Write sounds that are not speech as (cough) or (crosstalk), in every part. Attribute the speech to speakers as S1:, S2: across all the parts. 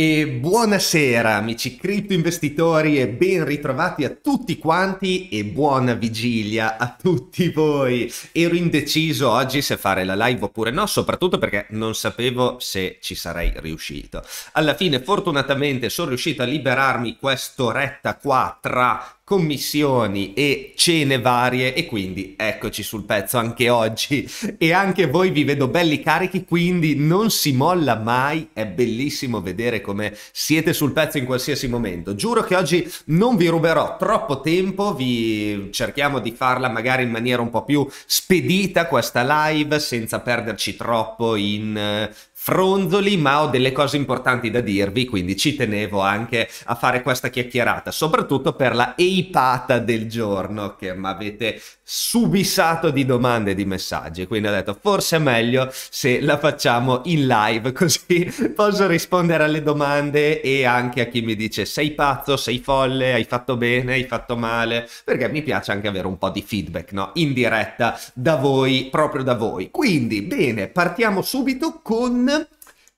S1: E buonasera amici cripto investitori e ben ritrovati a tutti quanti e buona vigilia a tutti voi. Ero indeciso oggi se fare la live oppure no, soprattutto perché non sapevo se ci sarei riuscito. Alla fine fortunatamente sono riuscito a liberarmi quest'oretta qua tra commissioni e cene varie e quindi eccoci sul pezzo anche oggi e anche voi vi vedo belli carichi quindi non si molla mai è bellissimo vedere come siete sul pezzo in qualsiasi momento giuro che oggi non vi ruberò troppo tempo vi cerchiamo di farla magari in maniera un po' più spedita questa live senza perderci troppo in eh, fronzoli, ma ho delle cose importanti da dirvi, quindi ci tenevo anche a fare questa chiacchierata, soprattutto per la eipata del giorno che mi avete subissato di domande e di messaggi. Quindi ho detto forse è meglio se la facciamo in live, (laughs) così posso rispondere alle domande e anche a chi mi dice sei pazzo, sei folle, hai fatto bene, hai fatto male, perché mi piace anche avere un po' di feedback, no? In diretta da voi, proprio da voi. Quindi, bene, partiamo subito con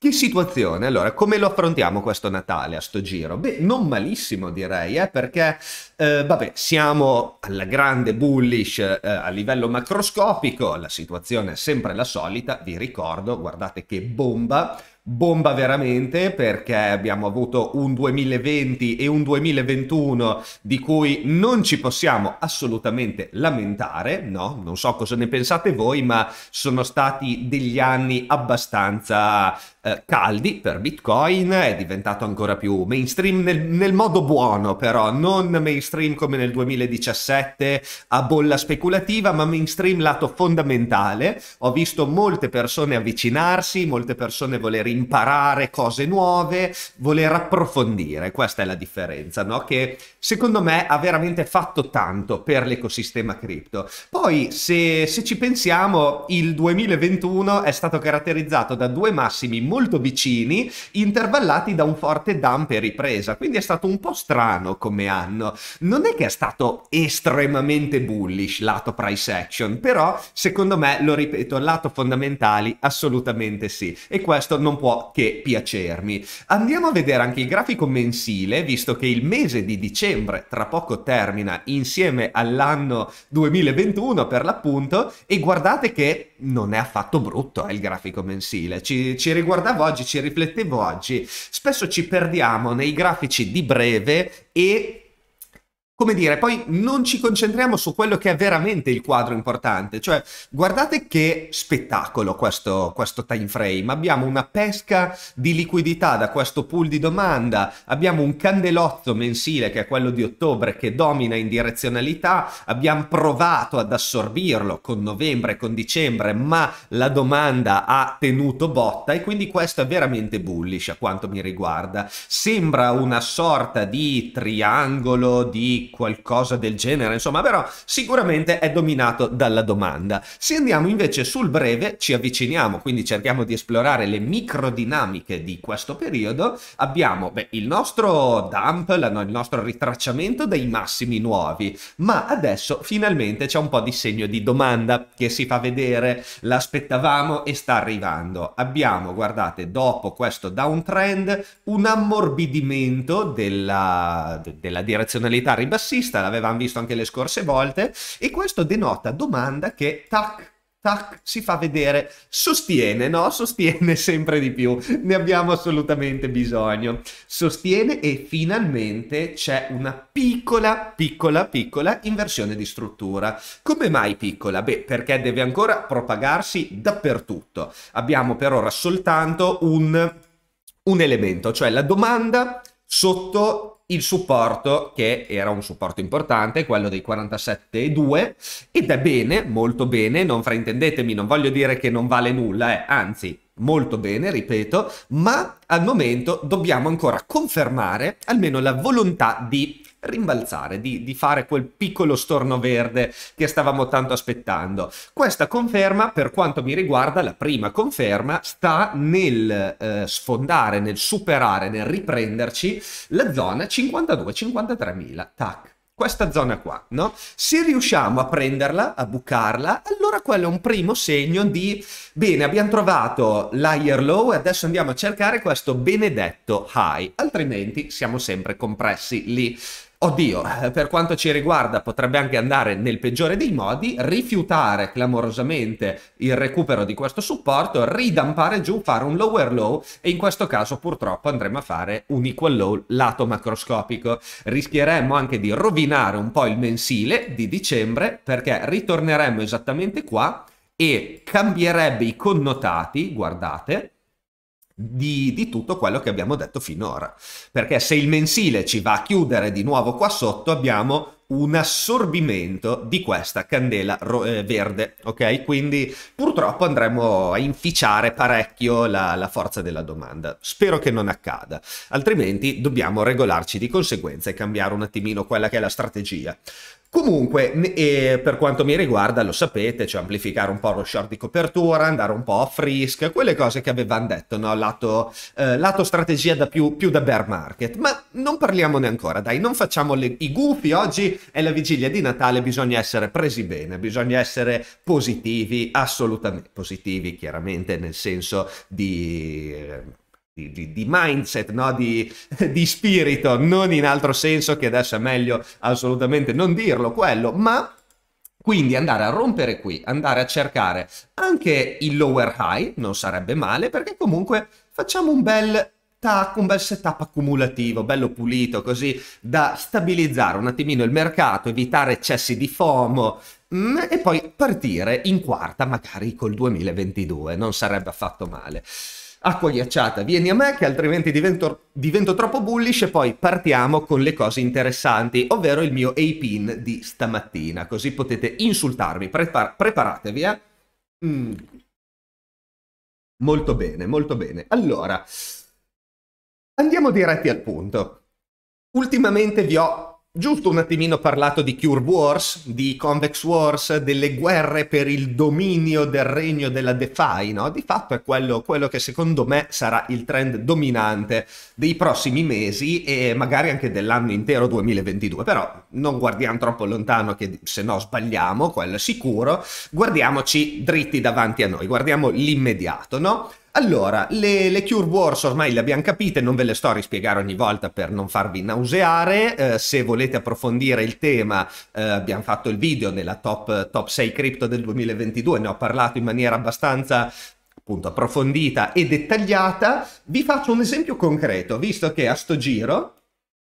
S1: che situazione? Allora, come lo affrontiamo questo Natale a sto giro? Beh, non malissimo direi, eh, perché eh, vabbè, siamo alla grande bullish eh, a livello macroscopico, la situazione è sempre la solita, vi ricordo, guardate che bomba, bomba veramente perché abbiamo avuto un 2020 e un 2021 di cui non ci possiamo assolutamente lamentare, no? Non so cosa ne pensate voi, ma sono stati degli anni abbastanza eh, caldi per Bitcoin, è diventato ancora più mainstream nel, nel, modo buono però, non mainstream come nel 2017 a bolla speculativa, ma mainstream lato fondamentale. Ho visto molte persone avvicinarsi, molte persone voler imparare cose nuove, voler approfondire, questa è la differenza, no? che secondo me ha veramente fatto tanto per l'ecosistema cripto. Poi se, se ci pensiamo, il 2021 è stato caratterizzato da due massimi molto vicini, intervallati da un forte dump e ripresa. Quindi è stato un po' strano come anno. Non è che è stato estremamente bullish lato price action, però secondo me, lo ripeto, lato fondamentali assolutamente sì. E questo non può che piacermi. Andiamo a vedere anche il grafico mensile, visto che il mese di dicembre tra poco termina insieme all'anno 2021 per l'appunto, e guardate che non è affatto brutto eh, il grafico mensile. Ci, ci riguardiamo guardavo oggi, ci riflettevo oggi, spesso ci perdiamo nei grafici di breve e come dire, poi non ci concentriamo su quello che è veramente il quadro importante, cioè guardate che spettacolo questo, questo time frame, abbiamo una pesca di liquidità da questo pool di domanda, abbiamo un candelotto mensile che è quello di ottobre che domina in direzionalità, abbiamo provato ad assorbirlo con novembre, con dicembre, ma la domanda ha tenuto botta e quindi questo è veramente bullish a quanto mi riguarda, sembra una sorta di triangolo di qualcosa del genere, insomma, però sicuramente è dominato dalla domanda. Se andiamo invece sul breve, ci avviciniamo, quindi cerchiamo di esplorare le microdinamiche di questo periodo, abbiamo beh, il nostro dump, il nostro ritracciamento dei massimi nuovi, ma adesso finalmente c'è un po' di segno di domanda che si fa vedere, l'aspettavamo e sta arrivando. Abbiamo, guardate, dopo questo downtrend un ammorbidimento della, della direzionalità ribassata classista, l'avevamo visto anche le scorse volte, e questo denota domanda che tac, tac, si fa vedere, sostiene, no? Sostiene (laughs) sempre di più, ne abbiamo assolutamente bisogno. Sostiene e finalmente c'è una piccola, piccola, piccola inversione di struttura. Come mai piccola? Beh, perché deve ancora propagarsi dappertutto. Abbiamo per ora soltanto un, un elemento, cioè la domanda sotto il supporto che era un supporto importante, quello dei 47,2 ed è bene, molto bene, non fraintendetemi, non voglio dire che non vale nulla, eh, anzi molto bene, ripeto, ma al momento dobbiamo ancora confermare almeno la volontà di rimbalzare, di, di, fare quel piccolo storno verde che stavamo tanto aspettando. Questa conferma, per quanto mi riguarda, la prima conferma sta nel eh, sfondare, nel superare, nel riprenderci la zona 52 53 mila. Tac questa zona qua, no? Se riusciamo a prenderla, a bucarla, allora quello è un primo segno di, bene, abbiamo trovato l'higher low e adesso andiamo a cercare questo benedetto high, altrimenti siamo sempre compressi lì. Oddio, per quanto ci riguarda potrebbe anche andare nel peggiore dei modi, rifiutare clamorosamente il recupero di questo supporto, ridampare giù, fare un lower low e in questo caso purtroppo andremo a fare un equal low lato macroscopico. Rischieremmo anche di rovinare un po' il mensile di dicembre perché ritorneremmo esattamente qua e cambierebbe i connotati, guardate, di, di, tutto quello che abbiamo detto finora. Perché se il mensile ci va a chiudere di nuovo qua sotto, abbiamo un assorbimento di questa candela ro- eh, verde, ok? Quindi purtroppo andremo a inficiare parecchio la, la forza della domanda. Spero che non accada, altrimenti dobbiamo regolarci di conseguenza e cambiare un attimino quella che è la strategia. Comunque, eh, per quanto mi riguarda, lo sapete, cioè amplificare un po' lo short di copertura, andare un po' a frisk, quelle cose che avevamo detto, no? lato, eh, lato strategia da più, più, da bear market. Ma non parliamone ancora, dai, non facciamo le, i gufi. Oggi è la vigilia di Natale, bisogna essere presi bene, bisogna essere positivi, assolutamente positivi, chiaramente nel senso di... Eh, di, di, mindset, no? di, (laughs) di, spirito, non in altro senso che adesso è meglio assolutamente non dirlo quello, ma quindi andare a rompere qui, andare a cercare anche il lower high, non sarebbe male perché comunque facciamo un bel tac, un bel setup accumulativo, bello pulito così da stabilizzare un attimino il mercato, evitare eccessi di FOMO, mm, e poi partire in quarta magari col 2022, non sarebbe affatto male acqua ghiacciata, vieni a me che altrimenti divento, divento troppo bullish e poi partiamo con le cose interessanti, ovvero il mio A-Pin di stamattina, così potete insultarmi, Prepar preparatevi, eh? Mm. Molto bene, molto bene. Allora, andiamo diretti al punto. Ultimamente vi ho giusto un attimino parlato di Cure Wars, di Convex Wars, delle guerre per il dominio del regno della DeFi, no? Di fatto è quello, quello che secondo me sarà il trend dominante dei prossimi mesi e magari anche dell'anno intero 2022, però non guardiamo troppo lontano che se no sbagliamo, quello è sicuro, guardiamoci dritti davanti a noi, guardiamo l'immediato, no? Allora, le, le, Cure Wars ormai le abbiamo capite, non ve le sto a rispiegare ogni volta per non farvi nauseare. Eh, se volete approfondire il tema, eh, abbiamo fatto il video nella top, top 6 crypto del 2022, ne ho parlato in maniera abbastanza appunto approfondita e dettagliata. Vi faccio un esempio concreto, visto che a sto giro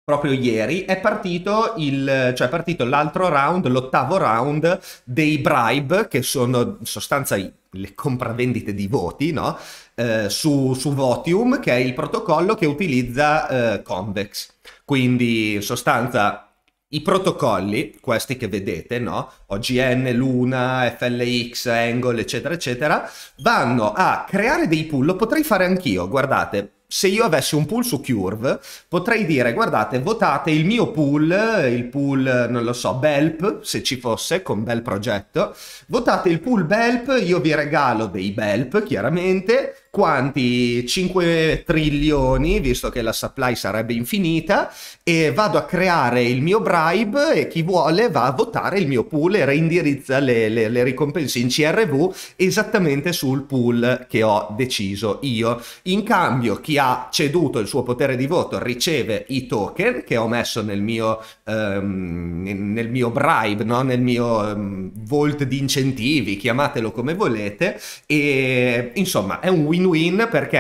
S1: proprio ieri, è partito, il, cioè è partito l'altro round, l'ottavo round dei bribe, che sono in sostanza le compravendite di voti, no? eh, su, su, Votium, che è il protocollo che utilizza eh, Convex. Quindi in sostanza i protocolli, questi che vedete, no? OGN, Luna, FLX, Angle, eccetera, eccetera, vanno a creare dei pool, lo potrei fare anch'io, guardate, se io avessi un pool su Curve, potrei dire, guardate, votate il mio pool, il pool, non lo so, Belp, se ci fosse, con bel progetto, votate il pool Belp, io vi regalo dei Belp, chiaramente, quanti 5 trilioni, visto che la supply sarebbe infinita, e vado a creare il mio bribe e chi vuole va a votare il mio pool e reindirizza le, le, le ricompense in CRV esattamente sul pool che ho deciso io. In cambio chi ha ceduto il suo potere di voto riceve i token che ho messo nel mio, um, nel mio bribe, no? nel mio um, ehm, volt di incentivi, chiamatelo come volete, e insomma è un win win-win perché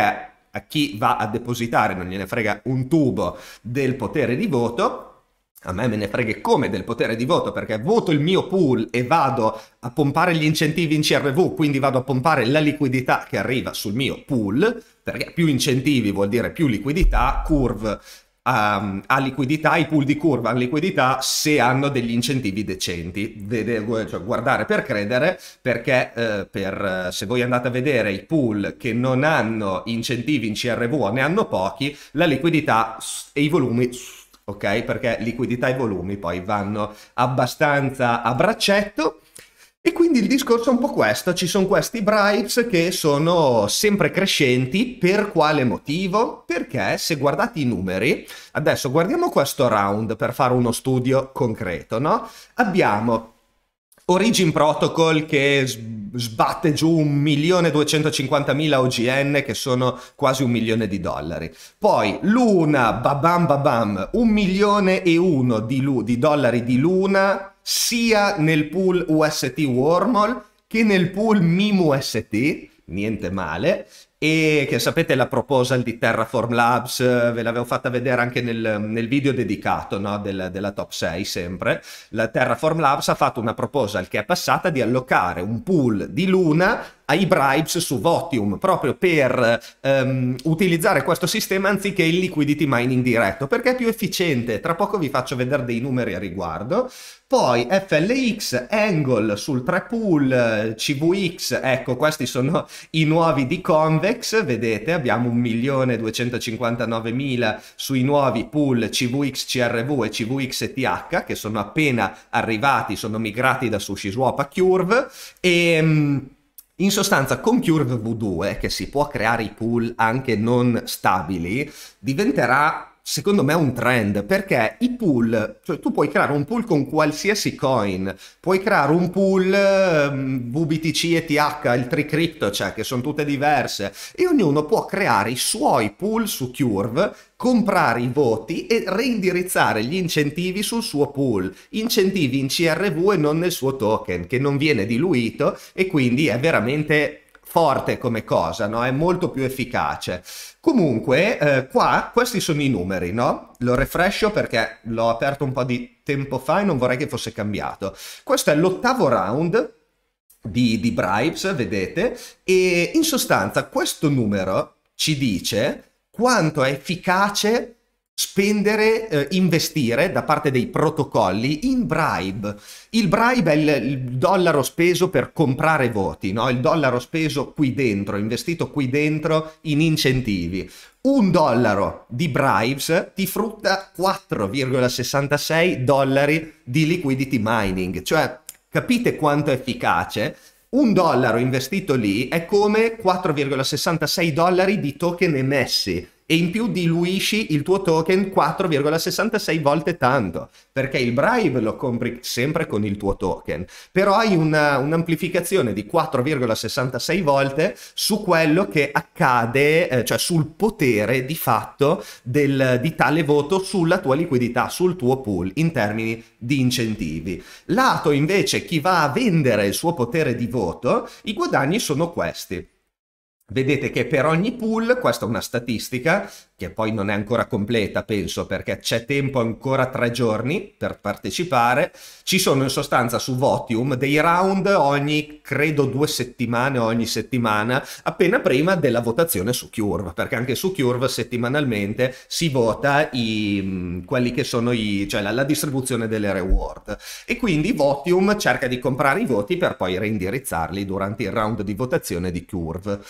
S1: a chi va a depositare non gliene frega un tubo del potere di voto, a me me ne frega come del potere di voto perché voto il mio pool e vado a pompare gli incentivi in CRV, quindi vado a pompare la liquidità che arriva sul mio pool, perché più incentivi vuol dire più liquidità, curve a, ehm, a, liquidità, i pool di curva a liquidità se hanno degli incentivi decenti. Vede, cioè, guardare per credere, perché eh, per, eh, se voi andate a vedere i pool che non hanno incentivi in CRV o ne hanno pochi, la liquidità e i volumi ok? Perché liquidità e volumi poi vanno abbastanza a braccetto e quindi il discorso è un po' questo, ci sono questi bribes che sono sempre crescenti, per quale motivo? Perché se guardate i numeri, adesso guardiamo questo round per fare uno studio concreto, no? Abbiamo Origin Protocol che sbatte giù 1.250.000 OGN che sono quasi un milione di dollari. Poi Luna, babam babam, un milione e uno di, lu- di dollari di Luna sia nel pool UST Wormhole che nel pool MIMUST, niente male, e che sapete la proposal di Terraform Labs, eh, ve l'avevo fatta vedere anche nel, nel video dedicato no, del, della top 6 sempre, la Terraform Labs ha fatto una proposal che è passata di allocare un pool di Luna ai bribes su Votium proprio per ehm, utilizzare questo sistema anziché il liquidity mining diretto perché è più efficiente. Tra poco vi faccio vedere dei numeri a riguardo. Poi FLX, Angle sul 3 pool, CVX, ecco questi sono i nuovi di Convex, vedete abbiamo 1.259.000 sui nuovi pool CVX CRV e CVXTH che sono appena arrivati, sono migrati da SushiSwap a Curve e ehm, in sostanza, con Curve V2, che si può creare i pool anche non stabili, diventerà secondo me è un trend perché i pool, cioè tu puoi creare un pool con qualsiasi coin, puoi creare un pool um, e TH, il Tricrypto, cioè che sono tutte diverse e ognuno può creare i suoi pool su Curve comprare i voti e reindirizzare gli incentivi sul suo pool, incentivi in CRV e non nel suo token che non viene diluito e quindi è veramente forte come cosa, no? è molto più efficace. Comunque, eh, qua questi sono i numeri, no? Lo refrescio perché l'ho aperto un po' di tempo fa e non vorrei che fosse cambiato. Questo è l'ottavo round di, di bribes, vedete, e in sostanza questo numero ci dice quanto è efficace spendere, eh, investire da parte dei protocolli in bribe. Il bribe è il, il dollaro speso per comprare voti, no? il dollaro speso qui dentro, investito qui dentro in incentivi. Un dollaro di bribes ti frutta 4,66 dollari di liquidity mining, cioè capite quanto è efficace? Un dollaro investito lì è come 4,66 dollari di token emessi e in più diluisci il tuo token 4,66 volte tanto, perché il Brive lo compri sempre con il tuo token, però hai una, un'amplificazione di 4,66 volte su quello che accade, eh, cioè sul potere di fatto del, di tale voto sulla tua liquidità, sul tuo pool in termini di incentivi. Lato invece chi va a vendere il suo potere di voto, i guadagni sono questi. Vedete che per ogni pool, questa è una statistica, che poi non è ancora completa, penso, perché c'è tempo ancora tre giorni per partecipare. Ci sono in sostanza su Votium dei round ogni, credo, due settimane, ogni settimana, appena prima della votazione su Curve, perché anche su Curve settimanalmente si vota i, quelli che sono i, cioè la, la distribuzione delle reward. E quindi Votium cerca di comprare i voti per poi reindirizzarli durante il round di votazione di Curve.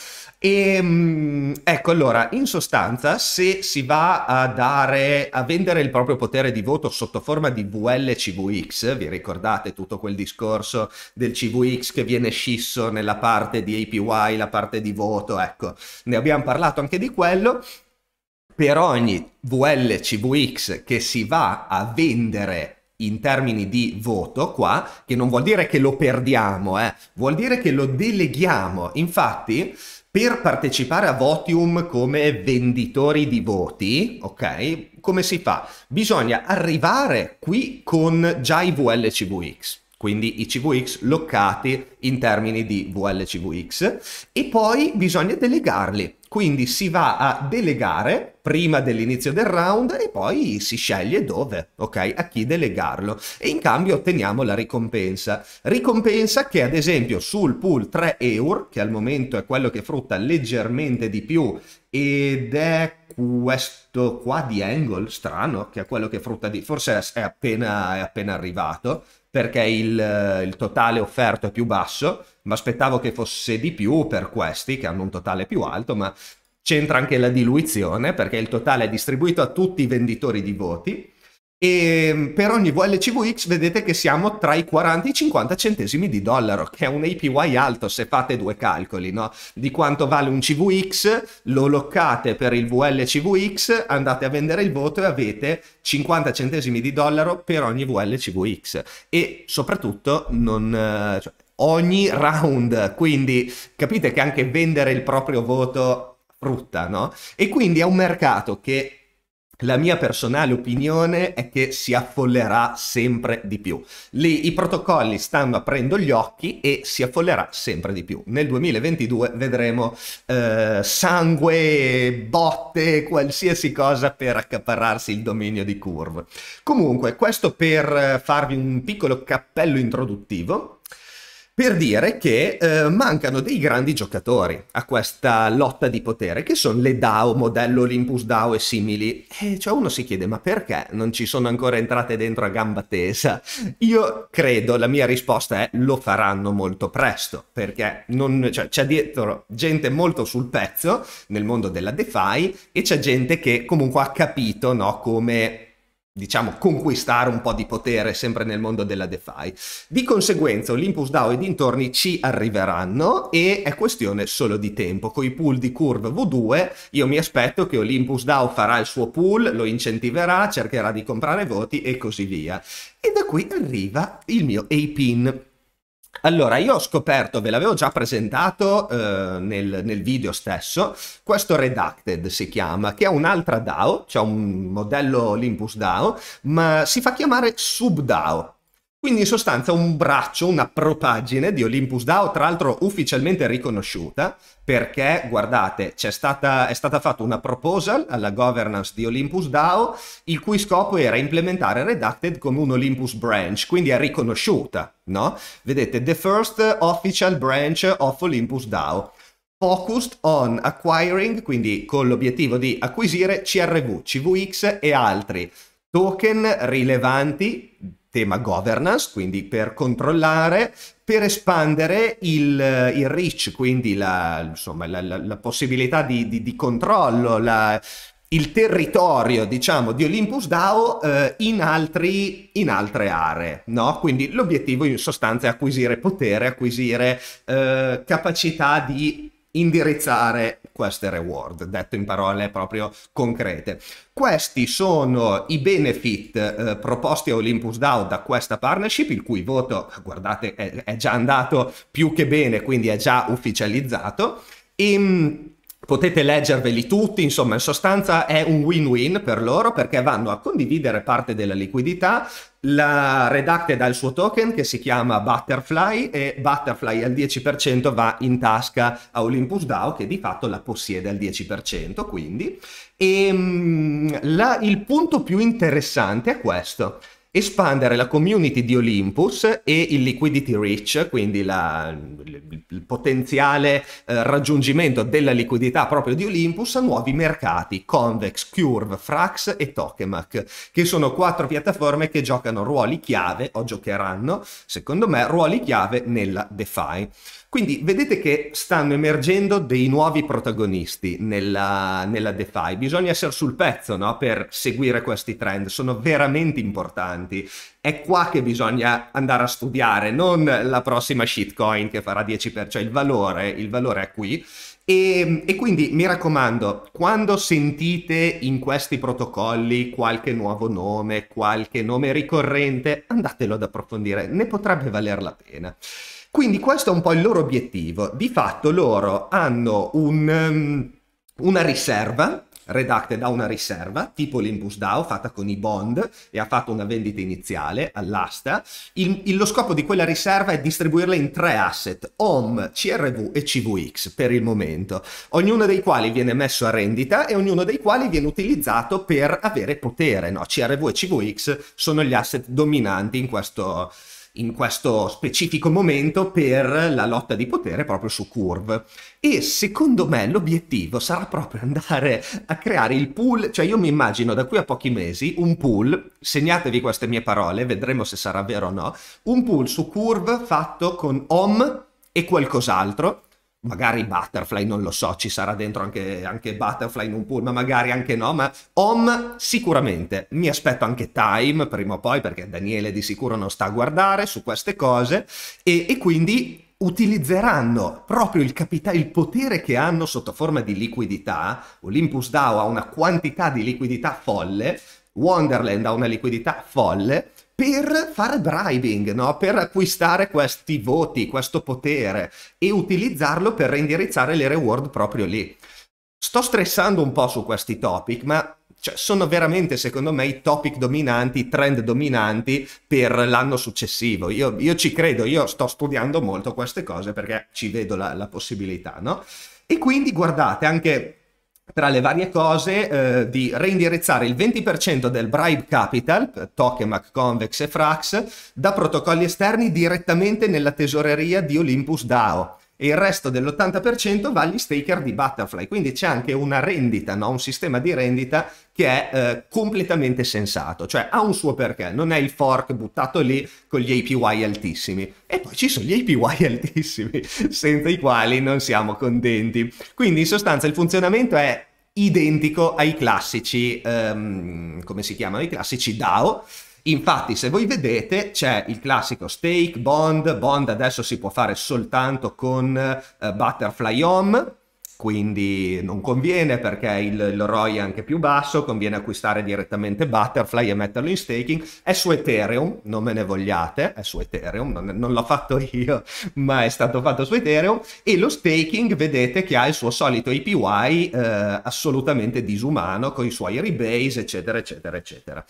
S1: E ecco, allora, in sostanza, se se si va a, dare, a vendere il proprio potere di voto sotto forma di VLCVX, vi ricordate tutto quel discorso del CVX che viene scisso nella parte di APY, la parte di voto, ecco, ne abbiamo parlato anche di quello, per ogni VLCVX che si va a vendere in termini di voto qua, che non vuol dire che lo perdiamo, eh, vuol dire che lo deleghiamo. Infatti, per partecipare a Votium come venditori di voti, ok? Come si fa? Bisogna arrivare qui con già i VLCVX, quindi i CVX locati in termini di VLCVX, e poi bisogna delegarli quindi si va a delegare prima dell'inizio del round e poi si sceglie dove, ok? A chi delegarlo e in cambio otteniamo la ricompensa. Ricompensa che ad esempio sul pool 3 euro, che al momento è quello che frutta leggermente di più ed è questo qua di Angle, strano, che è quello che frutta di... forse è appena, è appena arrivato, perché il, eh, il totale offerto è più basso, ma aspettavo che fosse di più per questi che hanno un totale più alto, ma c'entra anche la diluizione perché il totale è distribuito a tutti i venditori di voti e ehm, per ogni VLCVX vedete che siamo tra i 40 e i 50 centesimi di dollaro, che è un APY alto se fate due calcoli, no? Di quanto vale un CVX, lo loccate per il VLCVX, andate a vendere il voto e avete 50 centesimi di dollaro per ogni VLCVX. E soprattutto non... Eh, cioè, ogni round, quindi capite che anche vendere il proprio voto frutta, no? E quindi è un mercato che la mia personale opinione è che si affollerà sempre di più. Lì i protocolli stanno aprendo gli occhi e si affollerà sempre di più. Nel 2022 vedremo eh, sangue, botte, qualsiasi cosa per accaparrarsi il dominio di curve. Comunque, questo per eh, farvi un piccolo cappello introduttivo per dire che eh, mancano dei grandi giocatori a questa lotta di potere, che sono le DAO, modello Olympus DAO e simili. E eh, cioè uno si chiede, ma perché non ci sono ancora entrate dentro a gamba tesa? Io credo, la mia risposta è, lo faranno molto presto, perché non, cioè, c'è dietro gente molto sul pezzo nel mondo della DeFi e c'è gente che comunque ha capito no, come diciamo, conquistare un po' di potere sempre nel mondo della DeFi. Di conseguenza Olympus DAO e dintorni ci arriveranno e è questione solo di tempo. Con i pool di Curve V2 io mi aspetto che Olympus DAO farà il suo pool, lo incentiverà, cercherà di comprare voti e così via. E da qui arriva il mio A-Pin allora, io ho scoperto, ve l'avevo già presentato eh, nel, nel, video stesso, questo Redacted si chiama, che è un'altra DAO, cioè un modello Olympus DAO, ma si fa chiamare SubDAO. Quindi in sostanza un braccio, una propagine di Olympus DAO, tra l'altro ufficialmente riconosciuta, perché guardate, stata, è stata fatta una proposal alla governance di Olympus DAO, il cui scopo era implementare Redacted come un Olympus branch, quindi è riconosciuta, no? Vedete, the first official branch of Olympus DAO. Focused on acquiring, quindi con l'obiettivo di acquisire CRV, CVX e altri token rilevanti tema governance, quindi per controllare, per espandere il, eh, il reach, quindi la, insomma, la, la, la possibilità di, di, di controllo, il territorio, diciamo, di Olympus DAO eh, in, altri, in, altre aree, no? Quindi l'obiettivo in sostanza è acquisire potere, acquisire eh, capacità di indirizzare queste reward, detto in parole proprio concrete. Questi sono i benefit eh, proposti a Olympus DAO da questa partnership, il cui voto, guardate, è, è già andato più che bene, quindi è già ufficializzato. E, ehm, potete leggerveli tutti, insomma in sostanza è un win-win per loro perché vanno a condividere parte della liquidità, la Redacted ha il suo token che si chiama Butterfly e Butterfly al 10% va in tasca a Olympus DAO che di fatto la possiede al 10% quindi e ehm, la, il punto più interessante è questo espandere la community di Olympus e il liquidity reach, quindi la, il, il, potenziale eh, raggiungimento della liquidità proprio di Olympus a nuovi mercati, Convex, Curve, Frax e Tokemac, che sono quattro piattaforme che giocano ruoli chiave, o giocheranno, secondo me, ruoli chiave nella DeFi. Quindi vedete che stanno emergendo dei nuovi protagonisti nella, nella DeFi. Bisogna essere sul pezzo no? per seguire questi trend, sono veramente importanti. È qua che bisogna andare a studiare, non la prossima shitcoin che farà 10%, cioè il valore, il valore è qui. E, e, quindi mi raccomando, quando sentite in questi protocolli qualche nuovo nome, qualche nome ricorrente, andatelo ad approfondire, ne potrebbe valer la pena. Quindi questo è un po' il loro obiettivo. Di fatto loro hanno un, um, una riserva redacted da una riserva, tipo l'Inbus DAO, fatta con i bond e ha fatto una vendita iniziale all'asta. Il, il, lo scopo di quella riserva è distribuirla in tre asset, OM, CRV e CVX per il momento, ognuno dei quali viene messo a rendita e ognuno dei quali viene utilizzato per avere potere. No? CRV e CVX sono gli asset dominanti in questo in questo specifico momento per la lotta di potere proprio su Curve. E secondo me l'obiettivo sarà proprio andare a creare il pool, cioè io mi immagino da qui a pochi mesi un pool, segnatevi queste mie parole, vedremo se sarà vero o no, un pool su Curve fatto con Home e qualcos'altro magari Butterfly, non lo so, ci sarà dentro anche, anche Butterfly in un pool, ma magari anche no, ma Home sicuramente, mi aspetto anche Time prima o poi perché Daniele di sicuro non sta a guardare su queste cose e, e quindi utilizzeranno proprio il, il, potere che hanno sotto forma di liquidità, Olympus DAO ha una quantità di liquidità folle, Wonderland ha una liquidità folle, per fare bribing, no? per acquistare questi voti, questo potere e utilizzarlo per reindirizzare le reward proprio lì. Sto stressando un po' su questi topic, ma cioè, sono veramente, secondo me, i topic dominanti, i trend dominanti per l'anno successivo. Io, io, ci credo, io sto studiando molto queste cose perché ci vedo la, la possibilità, no? E quindi guardate anche tra le varie cose, eh, di reindirizzare il 20% del bribe capital, eh, tokemak, convex e frax, da protocolli esterni direttamente nella tesoreria di Olympus DAO e il resto dell'80% va agli staker di Butterfly. Quindi c'è anche una rendita, no? un sistema di rendita che è eh, completamente sensato, cioè ha un suo perché, non è il fork buttato lì con gli APY altissimi. E poi ci sono gli APY (laughs) altissimi, senza i quali non siamo contenti. Quindi in sostanza il funzionamento è identico ai classici, um, come si chiamano, i classici DAO, Infatti, se voi vedete, c'è il classico stake, bond, bond adesso si può fare soltanto con eh, butterfly home, quindi non conviene perché il, il, ROI è anche più basso, conviene acquistare direttamente Butterfly e metterlo in staking. È su Ethereum, non me ne vogliate, è su Ethereum, non, non l'ho fatto io, (laughs) ma è stato fatto su Ethereum. E lo staking vedete che ha il suo solito APY eh, assolutamente disumano con i suoi rebase, eccetera, eccetera, eccetera.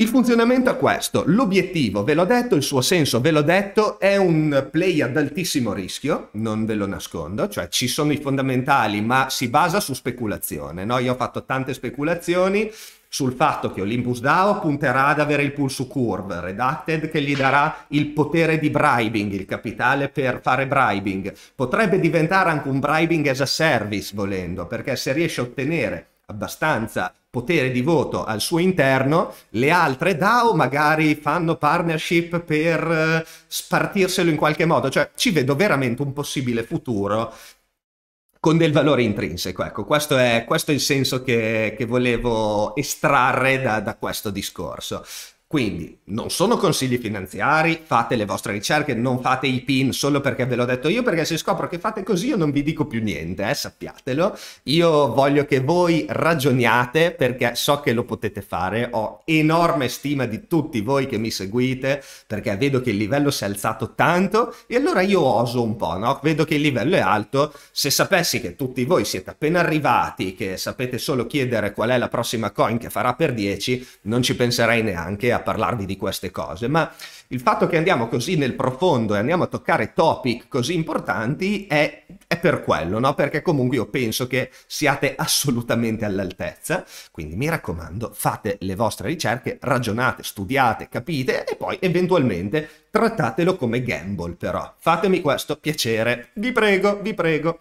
S1: Il funzionamento è questo, l'obiettivo ve l'ho detto, il suo senso ve l'ho detto, è un play ad altissimo rischio, non ve lo nascondo, cioè ci sono i fondamentali ma si basa su speculazione, no? io ho fatto tante speculazioni sul fatto che Olympus DAO punterà ad avere il pull su curve, Redacted che gli darà il potere di bribing, il capitale per fare bribing, potrebbe diventare anche un bribing as a service volendo, perché se riesce a ottenere abbastanza potere di voto al suo interno, le altre DAO magari fanno partnership per eh, spartirselo in qualche modo, cioè ci vedo veramente un possibile futuro con del valore intrinseco, ecco, questo è, questo è il senso che, che volevo estrarre da, da questo discorso. Quindi non sono consigli finanziari, fate le vostre ricerche, non fate i pin solo perché ve l'ho detto io, perché se scopro che fate così io non vi dico più niente, eh, sappiatelo. Io voglio che voi ragioniate perché so che lo potete fare, ho enorme stima di tutti voi che mi seguite perché vedo che il livello si è alzato tanto e allora io oso un po', no? Vedo che il livello è alto, se sapessi che tutti voi siete appena arrivati, che sapete solo chiedere qual è la prossima coin che farà per 10, non ci penserei neanche a parlarvi di queste cose, ma il fatto che andiamo così nel profondo e andiamo a toccare topic così importanti è, è per quello, no? Perché comunque io penso che siate assolutamente all'altezza, quindi mi raccomando, fate le vostre ricerche, ragionate, studiate, capite e poi eventualmente trattatelo come gamble però. Fatemi questo piacere, vi prego, vi prego.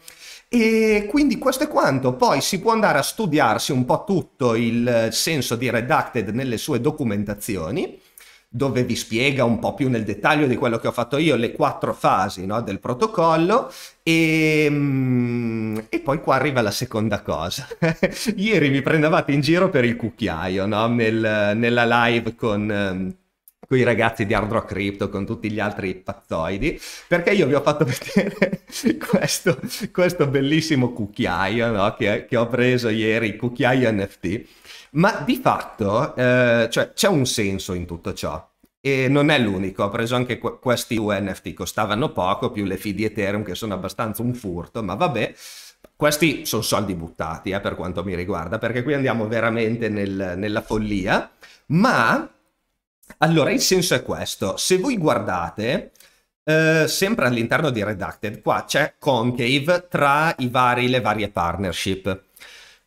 S1: E quindi questo è quanto. Poi si può andare a studiarsi un po' tutto il eh, senso di Redacted nelle sue documentazioni, dove vi spiega un po' più nel dettaglio di quello che ho fatto io, le quattro fasi no, del protocollo. E, mm, e, poi qua arriva la seconda cosa. (laughs) Ieri mi prendevate in giro per il cucchiaio no, nel, nella live con ehm, con i ragazzi di Hard Rock Crypto, con tutti gli altri pazzoidi, perché io vi ho fatto (laughs) vedere questo, questo bellissimo cucchiaio no? che, che, ho preso ieri, cucchiaio NFT, ma di fatto eh, cioè, c'è un senso in tutto ciò. E non è l'unico, ho preso anche que- questi UNFT, costavano poco, più le fee di Ethereum che sono abbastanza un furto, ma vabbè, questi sono soldi buttati eh, per quanto mi riguarda, perché qui andiamo veramente nel, nella follia, ma allora, il senso è questo. Se voi guardate, eh, sempre all'interno di Redacted, qua c'è Concave tra vari, le varie partnership.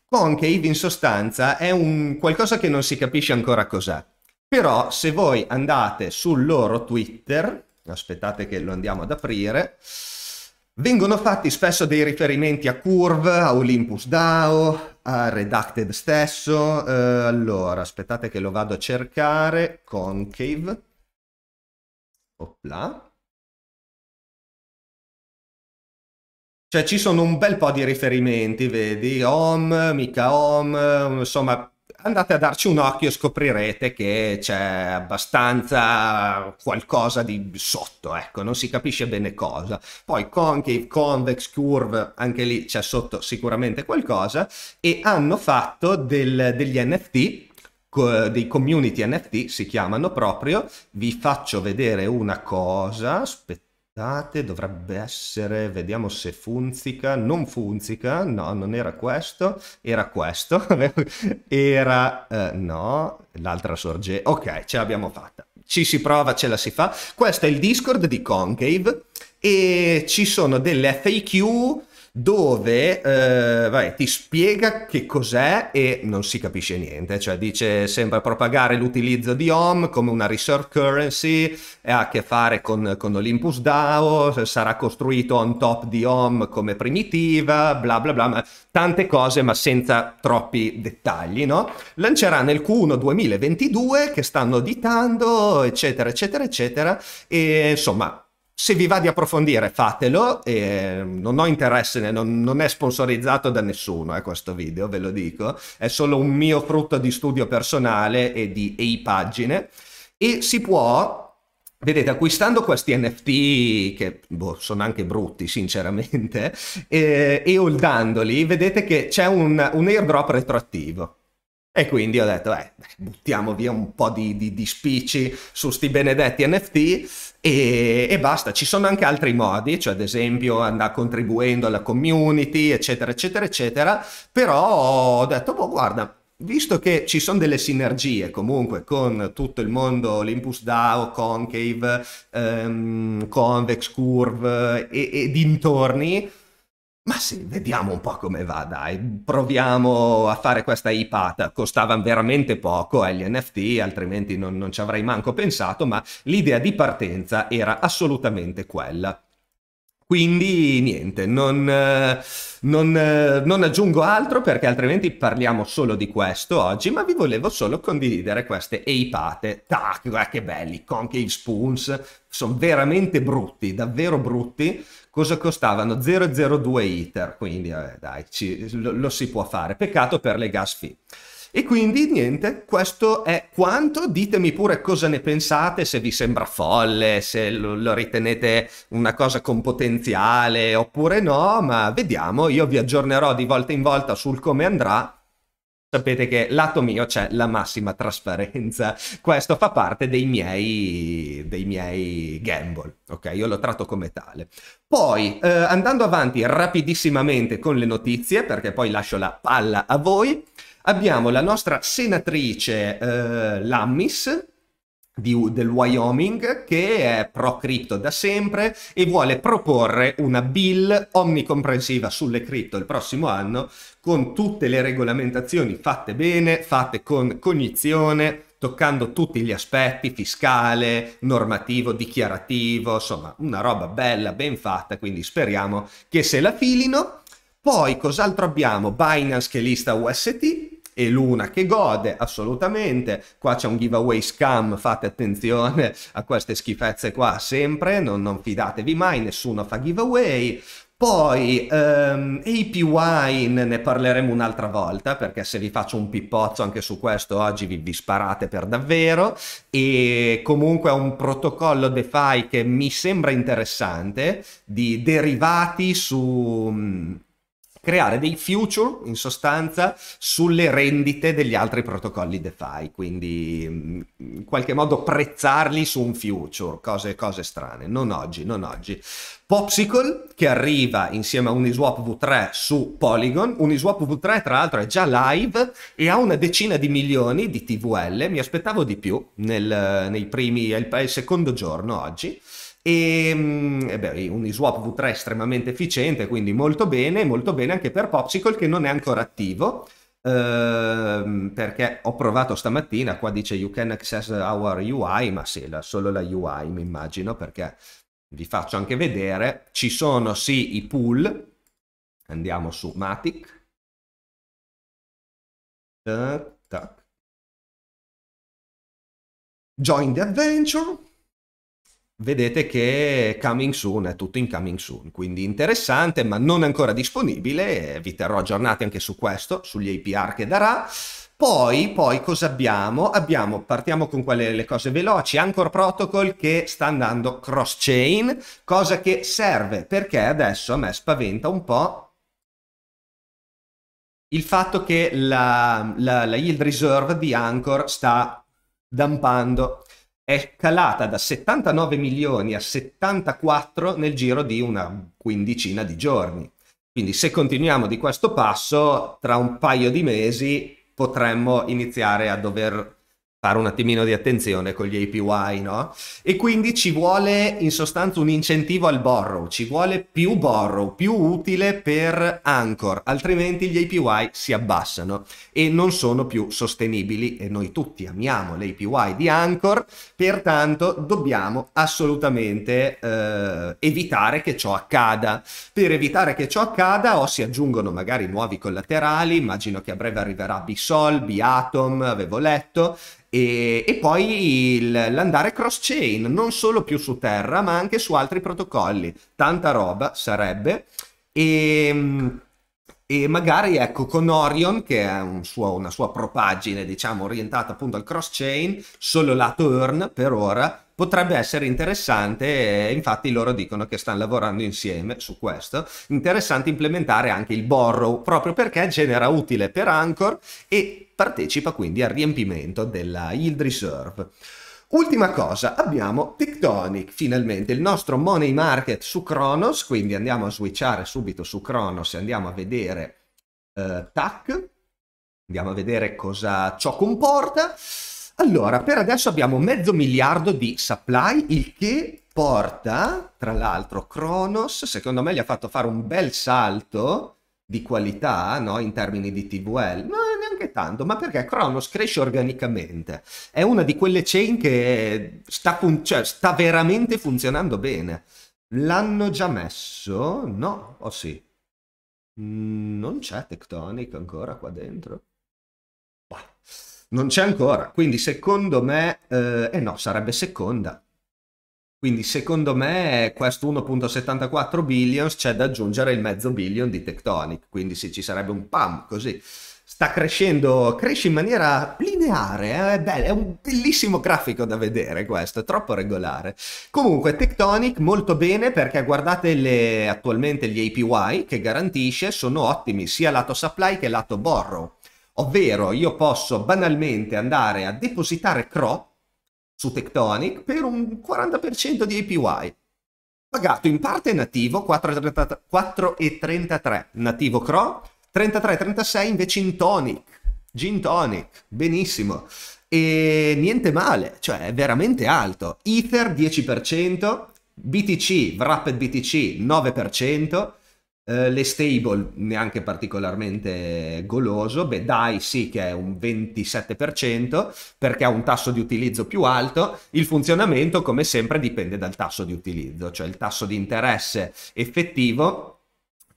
S1: Concave in sostanza è un qualcosa che non si capisce ancora cos'è. Però se voi andate sul loro Twitter, aspettate che lo andiamo ad aprire, vengono fatti spesso dei riferimenti a Curve, a Olympus DAO, a Redacted stesso, eh, allora aspettate che lo vado a cercare, concave, opla. Cioè ci sono un bel po' di riferimenti, vedi, home, mica home, insomma andate a darci un occhio e scoprirete che c'è abbastanza qualcosa di sotto, ecco, non si capisce bene cosa. Poi concave, convex, curve, anche lì c'è sotto sicuramente qualcosa e hanno fatto del, degli NFT dei community NFT si chiamano proprio vi faccio vedere una cosa aspettate puntate dovrebbe essere, vediamo se funzica, non funzica, no, non era questo, era questo, (laughs) era, eh, no, l'altra sorge, ok, ce l'abbiamo fatta, ci si prova, ce la si fa, questo è il Discord di Concave e ci sono delle FAQ dove eh, vai, ti spiega che cos'è e non si capisce niente, cioè dice sembra propagare l'utilizzo di OM come una reserve currency, ha a che fare con, con Olympus DAO, sarà costruito on top di OM come primitiva, bla bla bla, tante cose ma senza troppi dettagli, no? Lancerà nel Q1 2022 che stanno ditando, eccetera, eccetera, eccetera, e insomma se vi va di approfondire, fatelo. Eh, non ho interesse, non, non, è sponsorizzato da nessuno eh, questo video, ve lo dico. È solo un mio frutto di studio personale e di EI pagine. E si può, vedete, acquistando questi NFT, che boh, sono anche brutti sinceramente, (laughs) eh, e holdandoli, vedete che c'è un, un airdrop retroattivo. E quindi ho detto, eh, buttiamo via un po' di, di, di spicci su sti benedetti NFT e, e, basta. Ci sono anche altri modi, cioè ad esempio andare contribuendo alla community, eccetera, eccetera, eccetera. Però ho detto, boh, guarda, visto che ci sono delle sinergie comunque con tutto il mondo Olympus DAO, Concave, ehm, Convex Curve e, e dintorni, ma sì, vediamo un po' come va, dai. Proviamo a fare questa IPAT. Costavano veramente poco agli eh, NFT, altrimenti non, non ci avrei manco pensato, ma l'idea di partenza era assolutamente quella. Quindi niente, non, eh, non, eh, non, aggiungo altro perché altrimenti parliamo solo di questo oggi, ma vi volevo solo condividere queste eipate. Tac, guarda che belli, Concave Spoons, sono veramente brutti, davvero brutti, cosa costavano 0,02 ITER, quindi eh, dai, ci, lo, lo si può fare. Peccato per le gas fee. E quindi niente, questo è quanto, ditemi pure cosa ne pensate, se vi sembra folle, se lo, lo, ritenete una cosa con potenziale oppure no, ma vediamo, io vi aggiornerò di volta in volta sul come andrà sapete che lato mio c'è la massima trasparenza. Questo fa parte dei miei, dei miei gamble, ok? Io lo tratto come tale. Poi, eh, andando avanti rapidissimamente con le notizie, perché poi lascio la palla a voi, abbiamo la nostra senatrice eh, Lammis, di, del Wyoming che è pro cripto da sempre e vuole proporre una bill omnicomprensiva sulle cripto il prossimo anno con tutte le regolamentazioni fatte bene, fatte con cognizione, toccando tutti gli aspetti, fiscale, normativo, dichiarativo, insomma una roba bella, ben fatta, quindi speriamo che se la filino. Poi cos'altro abbiamo? Binance che lista UST, e Luna che gode assolutamente. Qua c'è un giveaway scam, fate attenzione a queste schifezze qua sempre, non, non, fidatevi mai, nessuno fa giveaway. Poi ehm, AP Wine ne parleremo un'altra volta perché se vi faccio un pippozzo anche su questo oggi vi, vi sparate per davvero e comunque è un protocollo DeFi che mi sembra interessante di derivati su creare dei future in sostanza sulle rendite degli altri protocolli DeFi, quindi mm, in qualche modo prezzarli su un future, cose, cose strane, non oggi, non oggi. Popsicle che arriva insieme a Uniswap V3 su Polygon, Uniswap V3 tra l'altro è già live e ha una decina di milioni di TVL, mi aspettavo di più nel, nei primi, al secondo giorno oggi. E, mm, e beh, un eSwap V3 estremamente efficiente, quindi molto bene, molto bene anche per Popsicle che non è ancora attivo. Uh, perché ho provato stamattina, qua dice you can access our UI, ma sì, la, solo la UI mi immagino perché vi faccio anche vedere, ci sono sì i pool, andiamo su Matic, tac, tac. join the adventure, vedete che coming soon, è tutto in coming soon, quindi interessante ma non ancora disponibile, vi terrò aggiornati anche su questo, sugli APR che darà. Poi, poi cosa abbiamo? abbiamo? Partiamo con quelle le cose veloci, Anchor Protocol che sta andando cross-chain, cosa che serve perché adesso a me spaventa un po' il fatto che la, la, la yield reserve di Anchor sta dampando è calata da 79 milioni a 74 nel giro di una quindicina di giorni. Quindi se continuiamo di questo passo, tra un paio di mesi potremmo iniziare a dover fare un attimino di attenzione con gli APY, no? E quindi ci vuole in sostanza un incentivo al borrow, ci vuole più borrow, più utile per Anchor, altrimenti gli APY si abbassano e non sono più sostenibili e noi tutti amiamo le APY di Anchor, pertanto dobbiamo assolutamente eh, evitare che ciò accada. Per evitare che ciò accada o si aggiungono magari nuovi collaterali, immagino che a breve arriverà Bisol, Biatom, avevo letto, e, e poi il, l'andare cross-chain, non solo più su Terra, ma anche su altri protocolli. Tanta roba sarebbe. E ehm, e magari ecco con Orion che è un suo, una sua propaggine diciamo orientata appunto al cross chain solo lato earn per ora potrebbe essere interessante e infatti loro dicono che stanno lavorando insieme su questo interessante implementare anche il borrow proprio perché genera utile per Anchor e partecipa quindi al riempimento della yield reserve Ultima cosa, abbiamo Tectonic, finalmente il nostro money market su Kronos, quindi andiamo a switchare subito su Kronos e andiamo a vedere eh, TAC, andiamo a vedere cosa ciò comporta. Allora, per adesso abbiamo mezzo miliardo di supply, il che porta, tra l'altro, Kronos, secondo me gli ha fatto fare un bel salto di qualità, no? in termini di TVL, ma perché tanto? Ma perché Cronos cresce organicamente. È una di quelle chain che sta, fun- cioè, sta veramente funzionando bene. L'hanno già messo? No, o oh, sì. Mm, non c'è Tectonic ancora qua dentro? Bah, non c'è ancora, quindi secondo me... Eh, eh no, sarebbe seconda. Quindi secondo me questo 1.74 billions c'è da aggiungere il mezzo billion di Tectonic, quindi sì, ci sarebbe un pam così sta crescendo, cresce in maniera lineare, eh, è, bello, è un bellissimo grafico da vedere questo, è troppo regolare. Comunque Tectonic molto bene perché guardate le, attualmente gli APY che garantisce sono ottimi sia lato supply che lato borrow, ovvero io posso banalmente andare a depositare CRO su Tectonic per un 40% di APY pagato in parte nativo 4,33 nativo CRO 33-36 invece in tonic, gin tonic, benissimo. E niente male, cioè è veramente alto. Ether 10%, BTC, Wrapped BTC 9%, eh, le stable neanche particolarmente goloso, beh DAI sì che è un 27% perché ha un tasso di utilizzo più alto, il funzionamento come sempre dipende dal tasso di utilizzo, cioè il tasso di interesse effettivo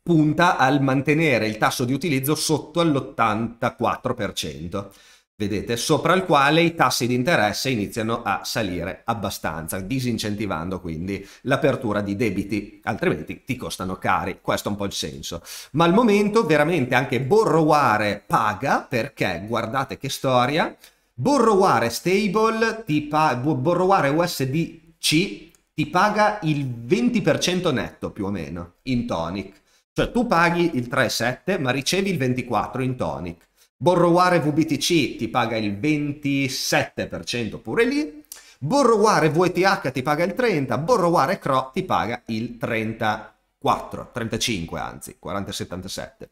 S1: punta al mantenere il tasso di utilizzo sotto all'84%, vedete, sopra il quale i tassi di interesse iniziano a salire abbastanza, disincentivando quindi l'apertura di debiti, altrimenti ti costano cari, questo è un po' il senso. Ma al momento veramente anche borroware paga perché, guardate che storia, borroware stable, ti pa- borroware USDC ti paga il 20% netto più o meno in tonic cioè tu paghi il 3,7 ma ricevi il 24 in tonic. Borroware VBTC ti paga il 27% pure lì. Borroware VTH ti paga il 30, Borroware CRO ti paga il 34, 35 anzi, 40,77.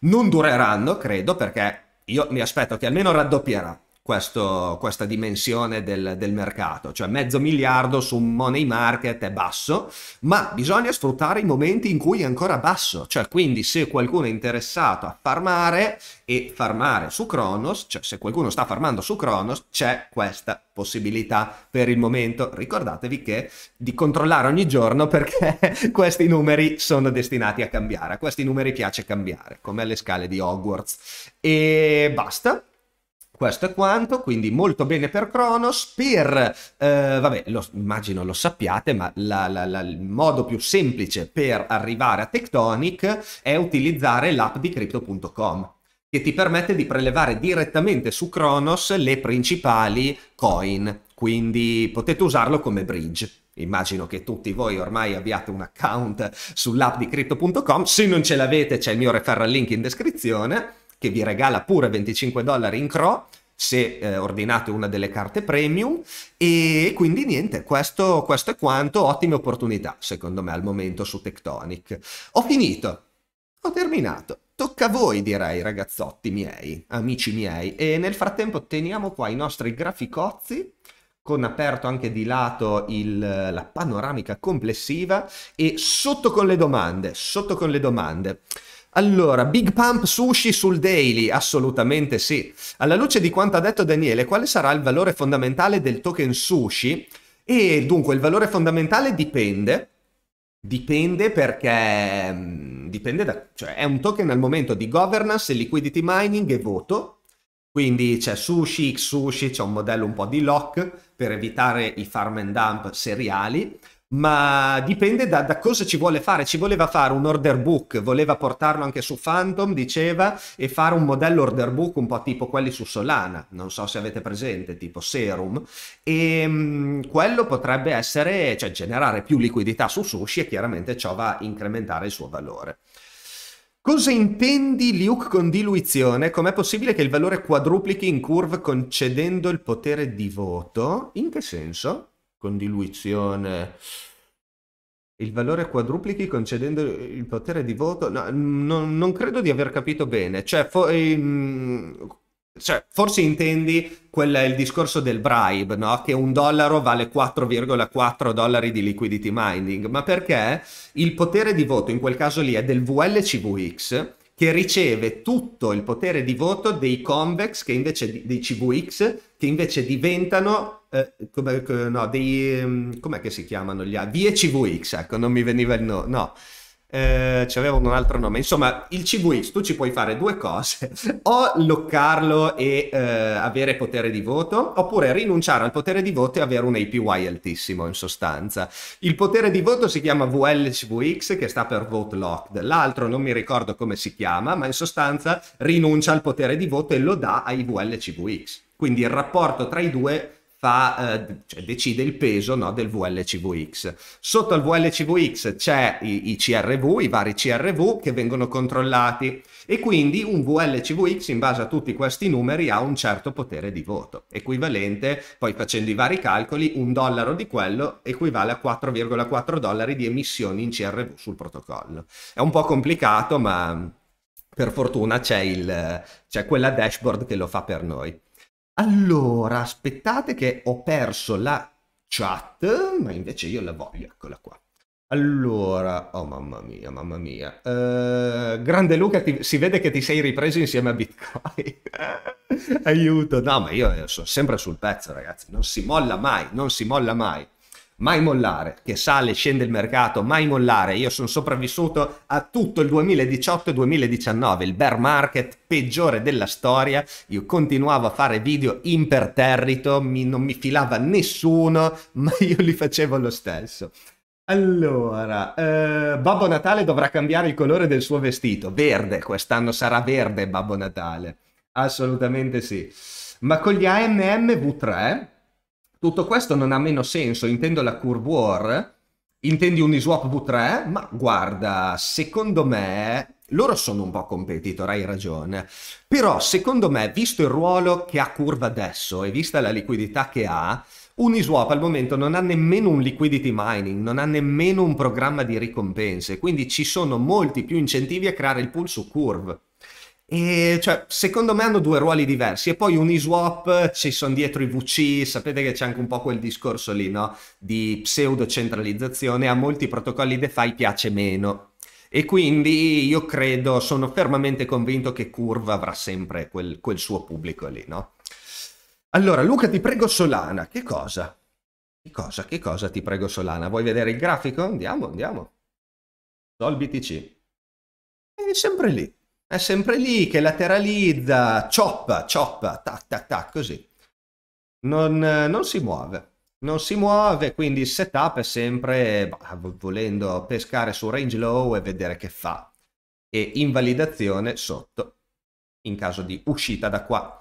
S1: Non dureranno, credo, perché io mi aspetto che almeno raddoppierà questo, questa dimensione del, del, mercato, cioè mezzo miliardo su un money market è basso, ma bisogna sfruttare i momenti in cui è ancora basso, cioè quindi se qualcuno è interessato a farmare e farmare su Kronos, cioè se qualcuno sta farmando su Kronos c'è questa possibilità per il momento, ricordatevi che di controllare ogni giorno perché (laughs) questi numeri sono destinati a cambiare, a questi numeri piace cambiare, come alle scale di Hogwarts e basta questo è quanto, quindi molto bene per Cronos. Per, eh, vabbè, lo, immagino lo sappiate, ma la, la, la, il modo più semplice per arrivare a Tectonic è utilizzare l'app di crypto.com che ti permette di prelevare direttamente su Cronos le principali coin, quindi potete usarlo come bridge. Immagino che tutti voi ormai abbiate un account sull'app di crypto.com, se non ce l'avete c'è il mio referral link in descrizione che vi regala pure 25 dollari in CRO se eh, ordinate una delle carte premium e quindi niente questo, questo è quanto ottime opportunità secondo me al momento su Tectonic ho finito ho terminato tocca a voi direi ragazzotti miei amici miei e nel frattempo teniamo qua i nostri graficozzi con aperto anche di lato il, la panoramica complessiva e sotto con le domande sotto con le domande allora, Big Pump Sushi sul daily? Assolutamente sì. Alla luce di quanto ha detto Daniele, quale sarà il valore fondamentale del token Sushi? E dunque, il valore fondamentale dipende. Dipende perché mm, dipende da, cioè, è un token al momento di governance, liquidity mining e voto. Quindi c'è Sushi, X Sushi, c'è un modello un po' di lock per evitare i farm and dump seriali ma dipende da, da, cosa ci vuole fare. Ci voleva fare un order book, voleva portarlo anche su Phantom, diceva, e fare un modello order book un po' tipo quelli su Solana, non so se avete presente, tipo Serum, e ehm, mh, quello potrebbe essere, cioè generare più liquidità su Sushi e chiaramente ciò va a incrementare il suo valore. Cosa intendi Luke con diluizione? Com'è possibile che il valore quadruplichi in curve concedendo il potere di voto? In che senso? con diluizione. Il valore quadruplichi concedendo il potere di voto? No, non, non, credo di aver capito bene. Cioè, fo- ehm, cioè, forse intendi quel, il discorso del bribe, no? che un dollaro vale 4,4 dollari di liquidity mining, ma perché il potere di voto in quel caso lì è del VLCVX che riceve tutto il potere di voto dei convex che invece di, dei CVX che invece diventano eh, come, no, dei, mm, com'è che si chiamano gli altri? VECVX, ecco, non mi veniva il nome, no. Eh, ci avevano un altro nome. Insomma, il CVX, tu ci puoi fare due cose, (laughs) o loccarlo e eh, avere potere di voto, oppure rinunciare al potere di voto e avere un APY altissimo in sostanza. Il potere di voto si chiama VLCVX che sta per vote locked, l'altro non mi ricordo come si chiama, ma in sostanza rinuncia al potere di voto e lo dà ai VLCVX. Quindi il rapporto tra i due fa, eh, cioè decide il peso no, del VLCVX. Sotto il VLCVX c'è i, i, CRV, i vari CRV che vengono controllati e quindi un VLCVX in base a tutti questi numeri ha un certo potere di voto, equivalente, poi facendo i vari calcoli, un dollaro di quello equivale a 4,4 dollari di emissioni in CRV sul protocollo. È un po' complicato ma per fortuna c'è, il, c'è quella dashboard che lo fa per noi. Allora, aspettate che ho perso la chat, ma invece io la voglio, eccola qua. Allora, oh mamma mia, mamma mia. Uh, grande Luca, ti, si vede che ti sei ripreso insieme a Bitcoin. (laughs) Aiuto, no, ma io eh, sono sempre sul pezzo, ragazzi, non si molla mai, non si molla mai mai mollare, che sale, e scende il mercato, mai mollare. Io sono sopravvissuto a tutto il 2018 e 2019, il bear market peggiore della storia. Io continuavo a fare video imperterrito, mi, non mi filava nessuno, (laughs) ma io li facevo lo stesso. Allora, eh, Babbo Natale dovrà cambiare il colore del suo vestito. Verde, quest'anno sarà verde Babbo Natale. Assolutamente sì. Ma con gli AMM v 3 tutto questo non ha meno senso, intendo la curve war, intendi Uniswap V3, ma guarda, secondo me loro sono un po' competitor, hai ragione. Però secondo me, visto il ruolo che ha curva adesso e vista la liquidità che ha, Uniswap al momento non ha nemmeno un liquidity mining, non ha nemmeno un programma di ricompense, quindi ci sono molti più incentivi a creare il pool su Curve. E cioè, secondo me hanno due ruoli diversi. E poi Uniswap ci sono dietro i VC, sapete che c'è anche un po' quel discorso lì, no? Di pseudo-centralizzazione. A molti protocolli DeFi piace meno. E quindi io credo, sono fermamente convinto che Curve avrà sempre quel, quel suo pubblico lì, no? Allora, Luca, ti prego Solana, che cosa? Che cosa, che cosa ti prego Solana? Vuoi vedere il grafico? Andiamo, andiamo. Sol BTC. È sempre lì è sempre lì che lateralizza, cioppa, cioppa, tac, tac, tac, così. Non, non, si muove. Non si muove, quindi il setup è sempre bah, volendo pescare su range low e vedere che fa. E invalidazione sotto, in caso di uscita da qua.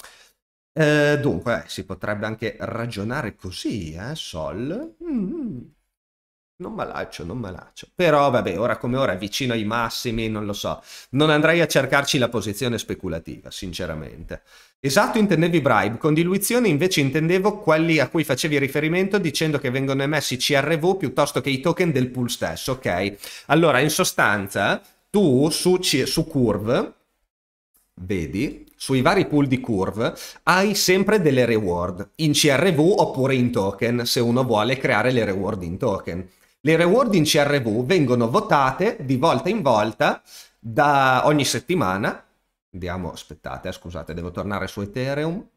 S1: Eh, dunque, eh, si potrebbe anche ragionare così, eh, Sol. Mm. mm. Non malaccio, non malaccio. Però vabbè, ora come ora è vicino ai massimi, non lo so. Non andrei a cercarci la posizione speculativa, sinceramente. Esatto, intendevi bribe. Con diluizione invece intendevo quelli a cui facevi riferimento dicendo che vengono emessi CRV piuttosto che i token del pool stesso, ok? Allora, in sostanza, tu su, C- su Curve, vedi, sui vari pool di curve hai sempre delle reward in CRV oppure in token se uno vuole creare le reward in token. Le reward in CRV vengono votate di volta in volta da ogni settimana. Andiamo, aspettate, eh, scusate, devo tornare su Ethereum,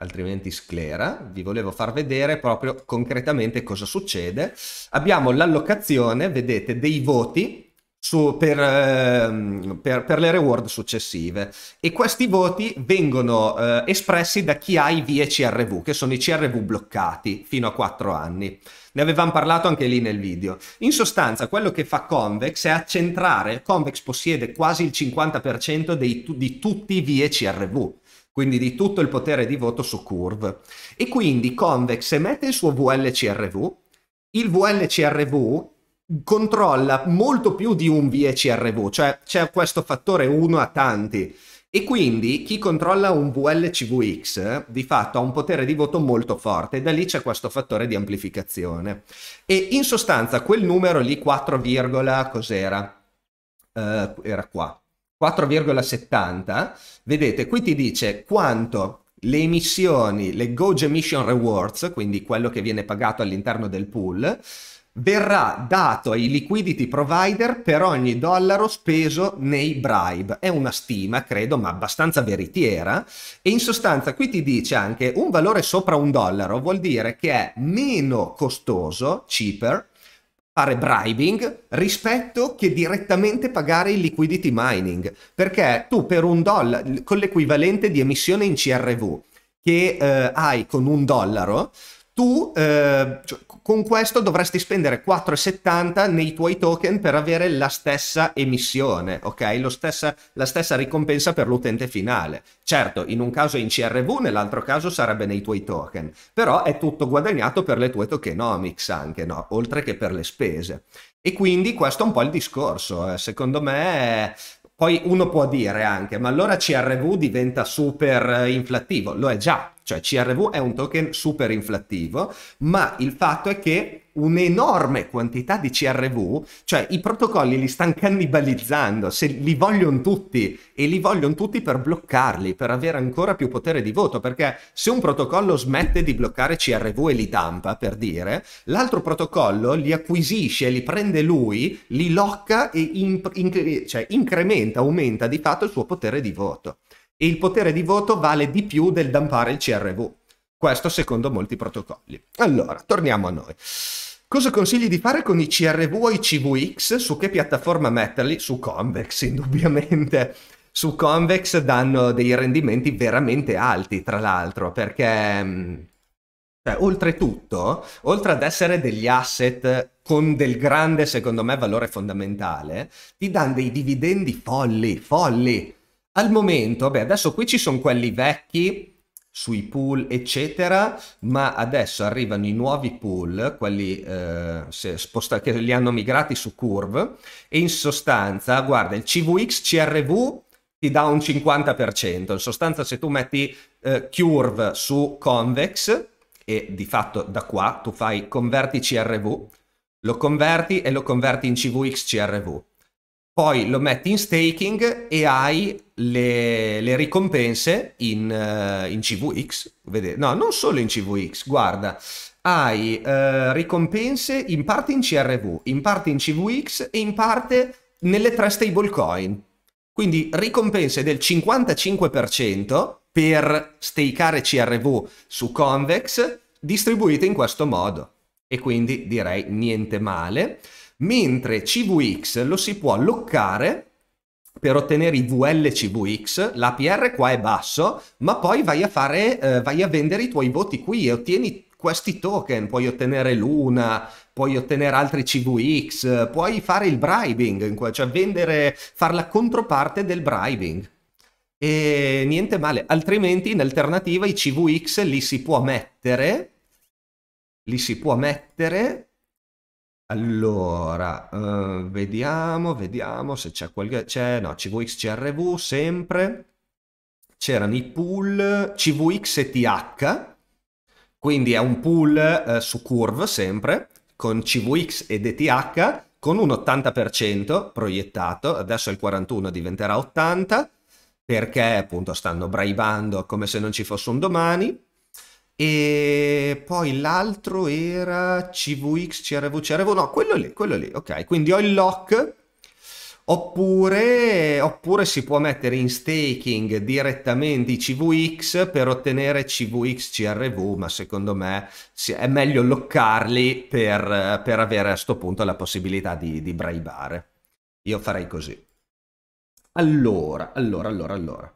S1: altrimenti sclera. Vi volevo far vedere proprio concretamente cosa succede. Abbiamo l'allocazione, vedete, dei voti su, per, eh, per, per, le reward successive e questi voti vengono eh, espressi da chi ha i vie CRV, che sono i CRV bloccati fino a 4 anni. Ne avevamo parlato anche lì nel video. In sostanza quello che fa Convex è accentrare, Convex possiede quasi il 50% dei, di tutti i vie CRV quindi di tutto il potere di voto su curve. E quindi Convex emette il suo VLCRV, il VLCRV controlla molto più di un VCRV, cioè c'è questo fattore 1 a tanti. E quindi chi controlla un VLCVX di fatto ha un potere di voto molto forte e da lì c'è questo fattore di amplificazione. E in sostanza quel numero lì 4, cos'era? Eh, era qua. 4,70. Vedete, qui ti dice quanto le emissioni, le Goge Emission Rewards, quindi quello che viene pagato all'interno del pool, verrà dato ai liquidity provider per ogni dollaro speso nei bribe. È una stima, credo, ma abbastanza veritiera. E in sostanza qui ti dice anche un valore sopra un dollaro vuol dire che è meno costoso, cheaper, fare bribing rispetto che direttamente pagare il liquidity mining. Perché tu per un dollaro, con l'equivalente di emissione in CRV che eh, hai con un dollaro, tu eh, cioè con questo dovresti spendere 4,70 nei tuoi token per avere la stessa emissione, ok? Stessa, la stessa ricompensa per l'utente finale. Certo, in un caso è in CRV, nell'altro caso sarebbe nei tuoi token, però è tutto guadagnato per le tue tokenomics anche, no? Oltre che per le spese. E quindi questo è un po' il discorso, eh. secondo me poi uno può dire anche, ma allora CRV diventa super eh, inflattivo, lo è già, cioè CRV è un token super inflattivo, ma il fatto è che un'enorme quantità di CRV, cioè i protocolli li stanno cannibalizzando, se li vogliono tutti e li vogliono tutti per bloccarli, per avere ancora più potere di voto, perché se un protocollo smette di bloccare CRV e li tampa, per dire, l'altro protocollo li acquisisce, li prende lui, li locca e in, in, cioè, incrementa, aumenta di fatto il suo potere di voto e il potere di voto vale di più del dampare il CRV. Questo secondo molti protocolli. Allora, torniamo a noi. Cosa consigli di fare con i CRV o i CVX? Su che piattaforma metterli? Su Convex, indubbiamente. Su Convex danno dei rendimenti veramente alti, tra l'altro, perché... Mm, cioè, oltretutto, oltre ad essere degli asset con del grande, secondo me, valore fondamentale, ti danno dei dividendi folli, folli al momento, vabbè, adesso qui ci sono quelli vecchi sui pool, eccetera, ma adesso arrivano i nuovi pool, quelli eh, sposta- che li hanno migrati su Curve, e in sostanza, guarda, il CVX CRV ti dà un 50%, in sostanza se tu metti eh, Curve su Convex, e di fatto da qua tu fai converti CRV, lo converti e lo converti in CVX CRV poi lo metti in staking e hai le, le ricompense in, uh, in CVX. Vede? No, non solo in CVX, guarda, hai uh, ricompense in parte in CRV, in parte in CVX e in parte nelle tre stablecoin. Quindi ricompense del 55% per stakeare CRV su Convex distribuite in questo modo. E quindi direi niente male mentre CVX lo si può loccare per ottenere i VLCVX, l'APR qua è basso, ma poi vai a, fare, eh, vai a vendere i tuoi voti qui e ottieni questi token, puoi ottenere l'una, puoi ottenere altri CVX, puoi fare il bribing, cioè vendere, fare la controparte del bribing. E niente male, altrimenti in alternativa i CVX li si può mettere, li si può mettere allora, eh, vediamo, vediamo se c'è qualche... C'è, no, CVX, CRV, sempre. C'erano i pool CVX e TH, quindi è un pool eh, su curve sempre, con CVX ed ETH, con un 80% proiettato, adesso il 41 diventerà 80, perché appunto stanno braibando come se non ci fosse un domani, e poi l'altro era CVX, CRV, CRV, no, quello lì, quello lì, ok. Quindi ho il lock, oppure, oppure si può mettere in staking direttamente i CVX per ottenere CVX, CRV, ma secondo me è meglio lockarli per, per avere a questo punto la possibilità di, di braibare. Io farei così. Allora, allora, allora, allora.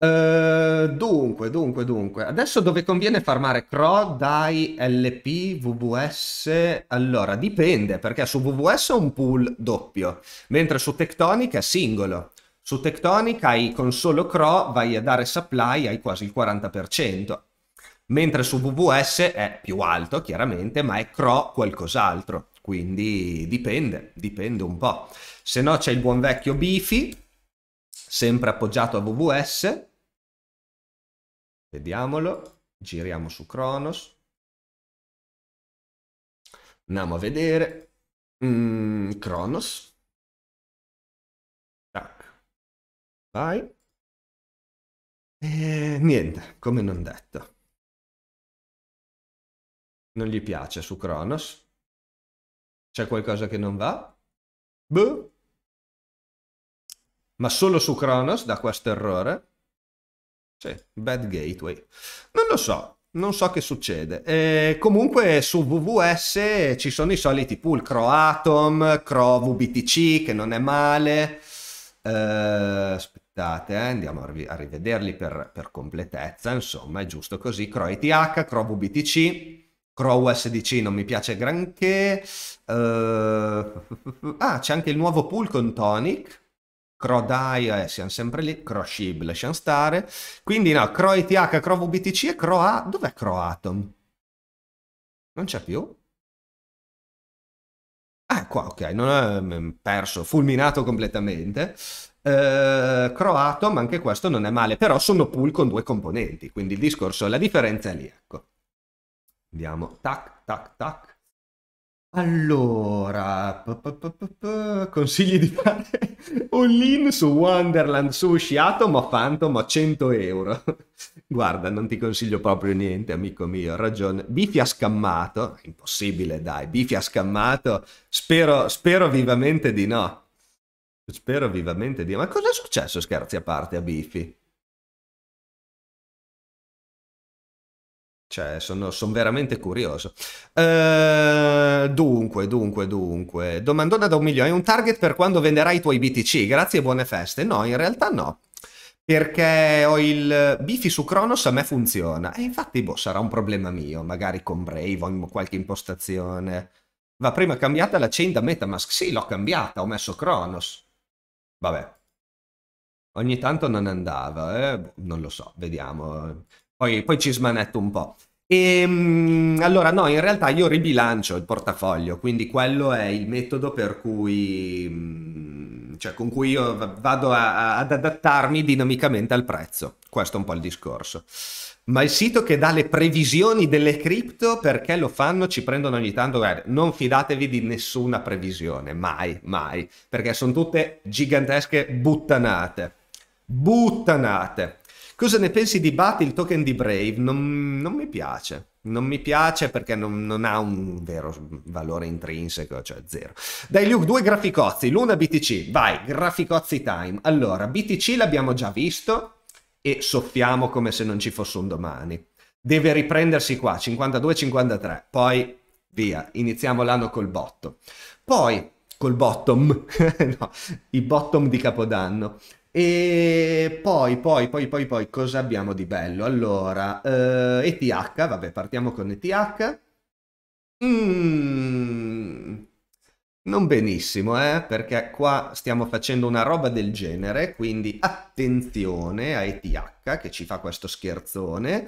S1: Uh, dunque, dunque, dunque. Adesso dove conviene farmare CRO, DAI, LP, VVS? Allora, dipende, perché su VVS è un pool doppio, mentre su Tectonic è singolo. Su Tectonic hai con solo CRO, vai a dare supply, hai quasi il 40%. Mentre su VVS è più alto, chiaramente, ma è CRO qualcos'altro. Quindi dipende, dipende un po'. Se no c'è il buon vecchio Bifi, sempre appoggiato a VVS, Vediamolo. Giriamo su Cronos. Andiamo a vedere. Mm, Cronos. Tac. Vai. E niente, come non detto. Non gli piace su Cronos. C'è qualcosa che non va? Boh. Ma solo su Cronos da questo errore? Sì, Bad Gateway. Non lo so, non so che succede. Eh, comunque su WWS ci sono i soliti pool Croatom, Cro VBTC che non è male. Eh, aspettate, eh, andiamo a, rivederli per, per, completezza. Insomma, è giusto così. Cro ETH, Cro VBTC. Cro USDC non mi piace granché. Eh, (laughs) ah, c'è anche il nuovo pool con Tonic Crodaia, eh, siamo sempre lì, Croshib, lasciamo stare. Quindi no, CROETH, ETH, e CROA, dov'è CROATOM? Non c'è più? Ah, qua, ok, non è mm, perso, fulminato completamente. Eh, Cro anche questo non è male, però sono pool con due componenti, quindi il discorso, la differenza è lì, ecco. Andiamo, tac, tac, tac. Allora, consigli di fare all (laughs) in su Wonderland, Sushi, Atom o Phantom a 100 euro. Guarda, non ti consiglio proprio niente, amico mio, ragione. Bifi ha scammato, impossibile dai, Bifi ha scammato, spero, spero vivamente di no. Spero vivamente di no. Ma cosa è successo, scherzi a parte, a Bifi? Cioè, sono, sono veramente curioso. Uh, dunque, dunque, dunque. Domandona da un milione. Hai un target per quando venderai i tuoi BTC? Grazie e buone feste. No, in realtà no. Perché ho il bifi su Kronos, a me funziona. E infatti, boh, sarà un problema mio. Magari con Brave ho qualche impostazione. Va prima cambiata la chain da Metamask. Sì, l'ho cambiata. Ho messo Kronos. Vabbè. Ogni tanto non andava. Eh? Boh, non lo so, vediamo poi, poi ci smanetto un po'. E, ehm, allora no, in realtà io ribilancio il portafoglio, quindi quello è il metodo per cui, mm, cioè con cui io vado a, ad adattarmi dinamicamente al prezzo. Questo è un po' il discorso. Ma il sito che dà le previsioni delle cripto, perché lo fanno, ci prendono ogni tanto. Guarda, non fidatevi di nessuna previsione, mai, mai, perché sono tutte gigantesche buttanate. Buttanate. Cosa ne pensi di Bat, il token di Brave? Non, non mi piace. Non mi piace perché non, non, ha un vero valore intrinseco, cioè zero. Dai Luke, due graficozzi, l'una BTC, vai, graficozzi time. Allora, BTC l'abbiamo già visto e soffiamo come se non ci fosse un domani. Deve riprendersi qua, 52-53, poi via, iniziamo l'anno col botto. Poi, col bottom, (laughs) no, i bottom di Capodanno. E poi, poi, poi, poi, poi, cosa abbiamo di bello? Allora, eh, ETH, vabbè, partiamo con ETH. Mm, non benissimo, eh, perché qua stiamo facendo una roba del genere, quindi attenzione a ETH che ci fa questo scherzone.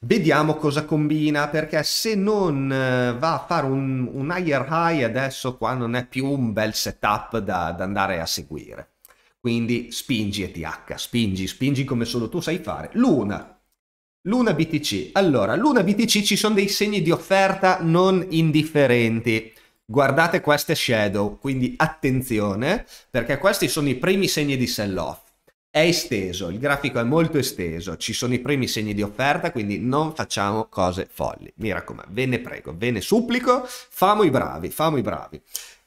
S1: Vediamo cosa combina, perché se non eh, va a fare un, un higher high adesso qua non è più un bel setup da, da andare a seguire. Quindi spingi ETH, spingi, spingi come solo tu sai fare. Luna, Luna BTC. Allora, Luna BTC ci sono dei segni di offerta non indifferenti. Guardate queste shadow, quindi attenzione, perché questi sono i primi segni di sell-off. È esteso, il grafico è molto esteso, ci sono i primi segni di offerta, quindi non facciamo cose folli. Mi raccomando, ve ne prego, ve ne supplico, famo i bravi, famo i bravi.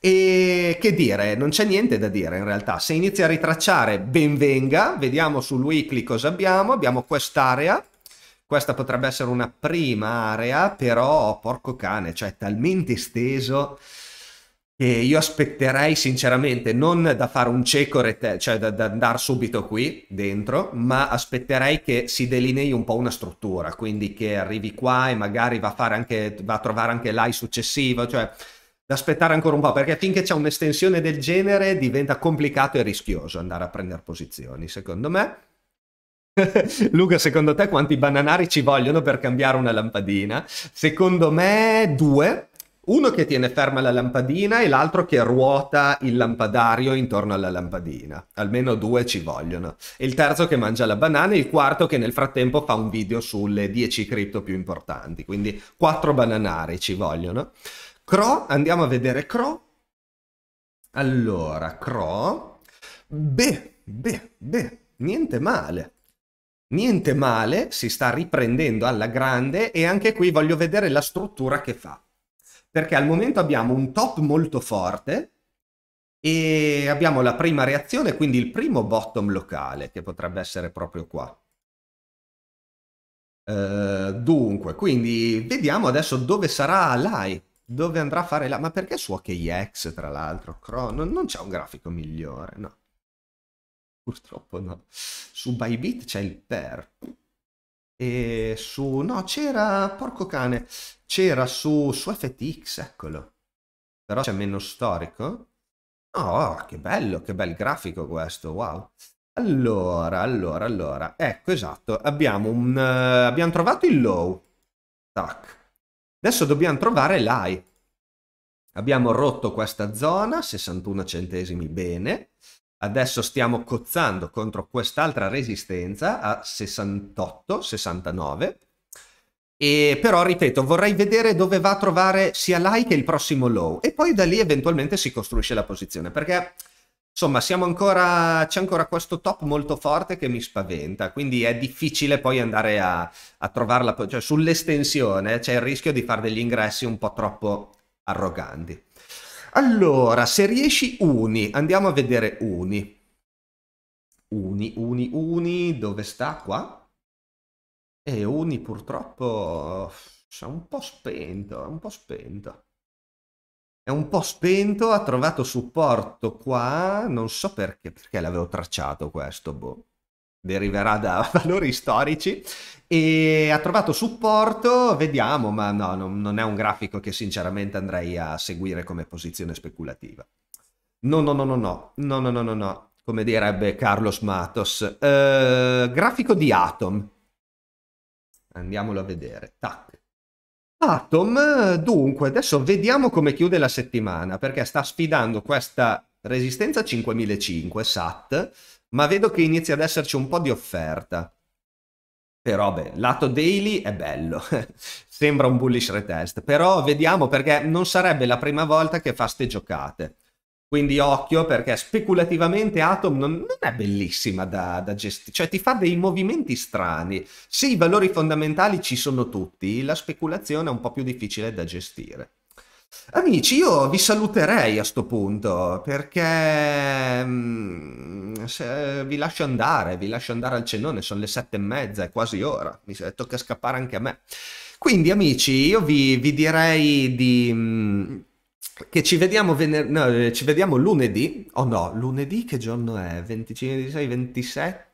S1: E che dire, non c'è niente da dire in realtà. Se inizia a ritracciare, ben venga, Vediamo sul weekly cosa abbiamo. Abbiamo quest'area. Questa potrebbe essere una prima area, però porco cane, cioè è talmente esteso che io aspetterei sinceramente non da fare un cieco cioè da, da andare subito qui dentro, ma aspetterei che si delinei un po' una struttura, quindi che arrivi qua e magari va a, anche, va a trovare anche l'AI successivo, cioè da aspettare ancora un po', perché finché c'è un'estensione del genere diventa complicato e rischioso andare a prendere posizioni, secondo me. (laughs) Luca, secondo te quanti bananari ci vogliono per cambiare una lampadina? Secondo me due. Uno che tiene ferma la lampadina e l'altro che ruota il lampadario intorno alla lampadina. Almeno due ci vogliono. Il terzo che mangia la banana e il quarto che nel frattempo fa un video sulle 10 cripto più importanti. Quindi quattro bananari ci vogliono. Cro, andiamo a vedere Cro. Allora, Cro. Beh, beh, beh, niente male. Niente male, si sta riprendendo alla grande e anche qui voglio vedere la struttura che fa. Perché al momento abbiamo un top molto forte e abbiamo la prima reazione, quindi il primo bottom locale, che potrebbe essere proprio qua. Uh, dunque, quindi vediamo adesso dove sarà l'AI dove andrà a fare la... Ma perché su OKX, tra l'altro? Crono, non c'è un grafico migliore, no. Purtroppo no. Su Bybit c'è il per. E su... No, c'era... Porco cane. C'era su... su FTX, eccolo. Però c'è meno storico. Oh, che bello, che bel grafico questo, wow. Allora, allora, allora. Ecco, esatto. Abbiamo un... Uh, abbiamo trovato il low. Tac Adesso dobbiamo trovare l'AI. Abbiamo rotto questa zona, 61 centesimi bene. Adesso stiamo cozzando contro quest'altra resistenza a 68, 69. E però, ripeto, vorrei vedere dove va a trovare sia l'high che il prossimo low. E poi da lì eventualmente si costruisce la posizione. Perché Insomma, ancora, c'è ancora questo top molto forte che mi spaventa, quindi è difficile poi andare a, a trovarla. Cioè, sull'estensione c'è il rischio di fare degli ingressi un po' troppo arroganti. Allora, se riesci uni, andiamo a vedere uni. Uni, uni, uni, dove sta? Qua? E uni purtroppo è un po' spento, un po' spento è un po' spento, ha trovato supporto qua, non so perché, perché l'avevo tracciato questo, boh. Deriverà da (laughs) valori storici e ha trovato supporto. Vediamo, ma no, non, non è un grafico che sinceramente andrei a seguire come posizione speculativa. No, no, no, no, no, no, no, no, no, no. come direbbe Carlos Matos. Eh, grafico di Atom. Andiamolo a vedere. Tac. Atom, dunque, adesso vediamo come chiude la settimana, perché sta sfidando questa resistenza 5.500 SAT, ma vedo che inizia ad esserci un po' di offerta. Però beh, lato daily è bello, (laughs) sembra un bullish retest, però vediamo perché non sarebbe la prima volta che fa ste giocate. Quindi occhio perché speculativamente Atom non, non è bellissima da, da gestire, cioè ti fa dei movimenti strani. Sì, i valori fondamentali ci sono tutti, la speculazione è un po' più difficile da gestire. Amici, io vi saluterei a sto punto perché mm, se, vi lascio andare, vi lascio andare al cenone, sono le sette e mezza, è quasi ora, mi tocca scappare anche a me. Quindi amici, io vi, vi direi di... Mh, mm, che ci vediamo, vener- no, eh, ci vediamo lunedì, o oh no, lunedì che giorno è? 25, 26, 27?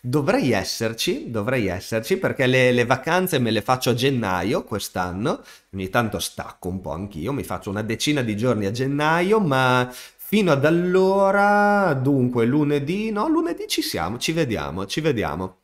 S1: dovrei esserci, dovrei esserci perché le, le, vacanze me le faccio a gennaio quest'anno, ogni tanto stacco un po' anch'io, mi faccio una decina di giorni a gennaio, ma fino ad allora, dunque lunedì, no, lunedì ci siamo, ci vediamo, ci vediamo.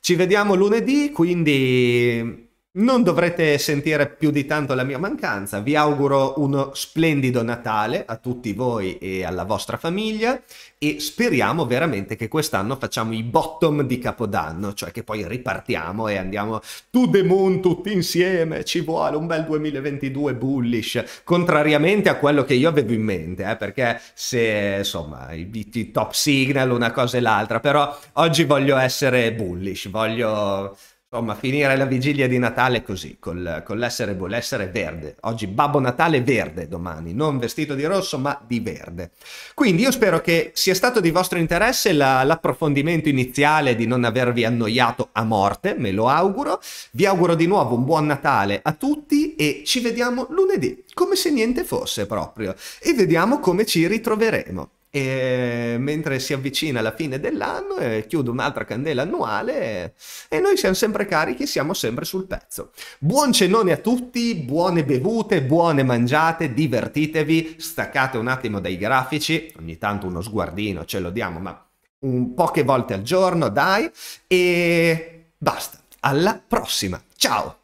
S1: Ci vediamo lunedì, quindi non dovrete sentire più di tanto la mia mancanza, vi auguro uno splendido Natale a tutti voi e alla vostra famiglia e speriamo veramente che quest'anno facciamo i bottom di Capodanno, cioè che poi ripartiamo e andiamo to the moon tutti insieme, ci vuole un bel 2022 bullish, contrariamente a quello che io avevo in mente, eh, perché se insomma i, i top signal una cosa e l'altra, però oggi voglio essere bullish, voglio Insomma, finire la vigilia di Natale così, col, con l'essere buon, l'essere verde. Oggi Babbo Natale verde domani, non vestito di rosso ma di verde. Quindi io spero che sia stato di vostro interesse la, l'approfondimento iniziale di non avervi annoiato a morte, me lo auguro. Vi auguro di nuovo un buon Natale a tutti e ci vediamo lunedì, come se niente fosse proprio. E vediamo come ci ritroveremo. E mentre si avvicina la fine dell'anno eh, chiudo un'altra candela annuale e noi siamo sempre carichi, siamo sempre sul pezzo. Buon cenone a tutti, buone bevute, buone mangiate, divertitevi, staccate un attimo dai grafici, ogni tanto uno sguardino ce lo diamo, ma un poche volte al giorno, dai, e basta. Alla prossima, ciao!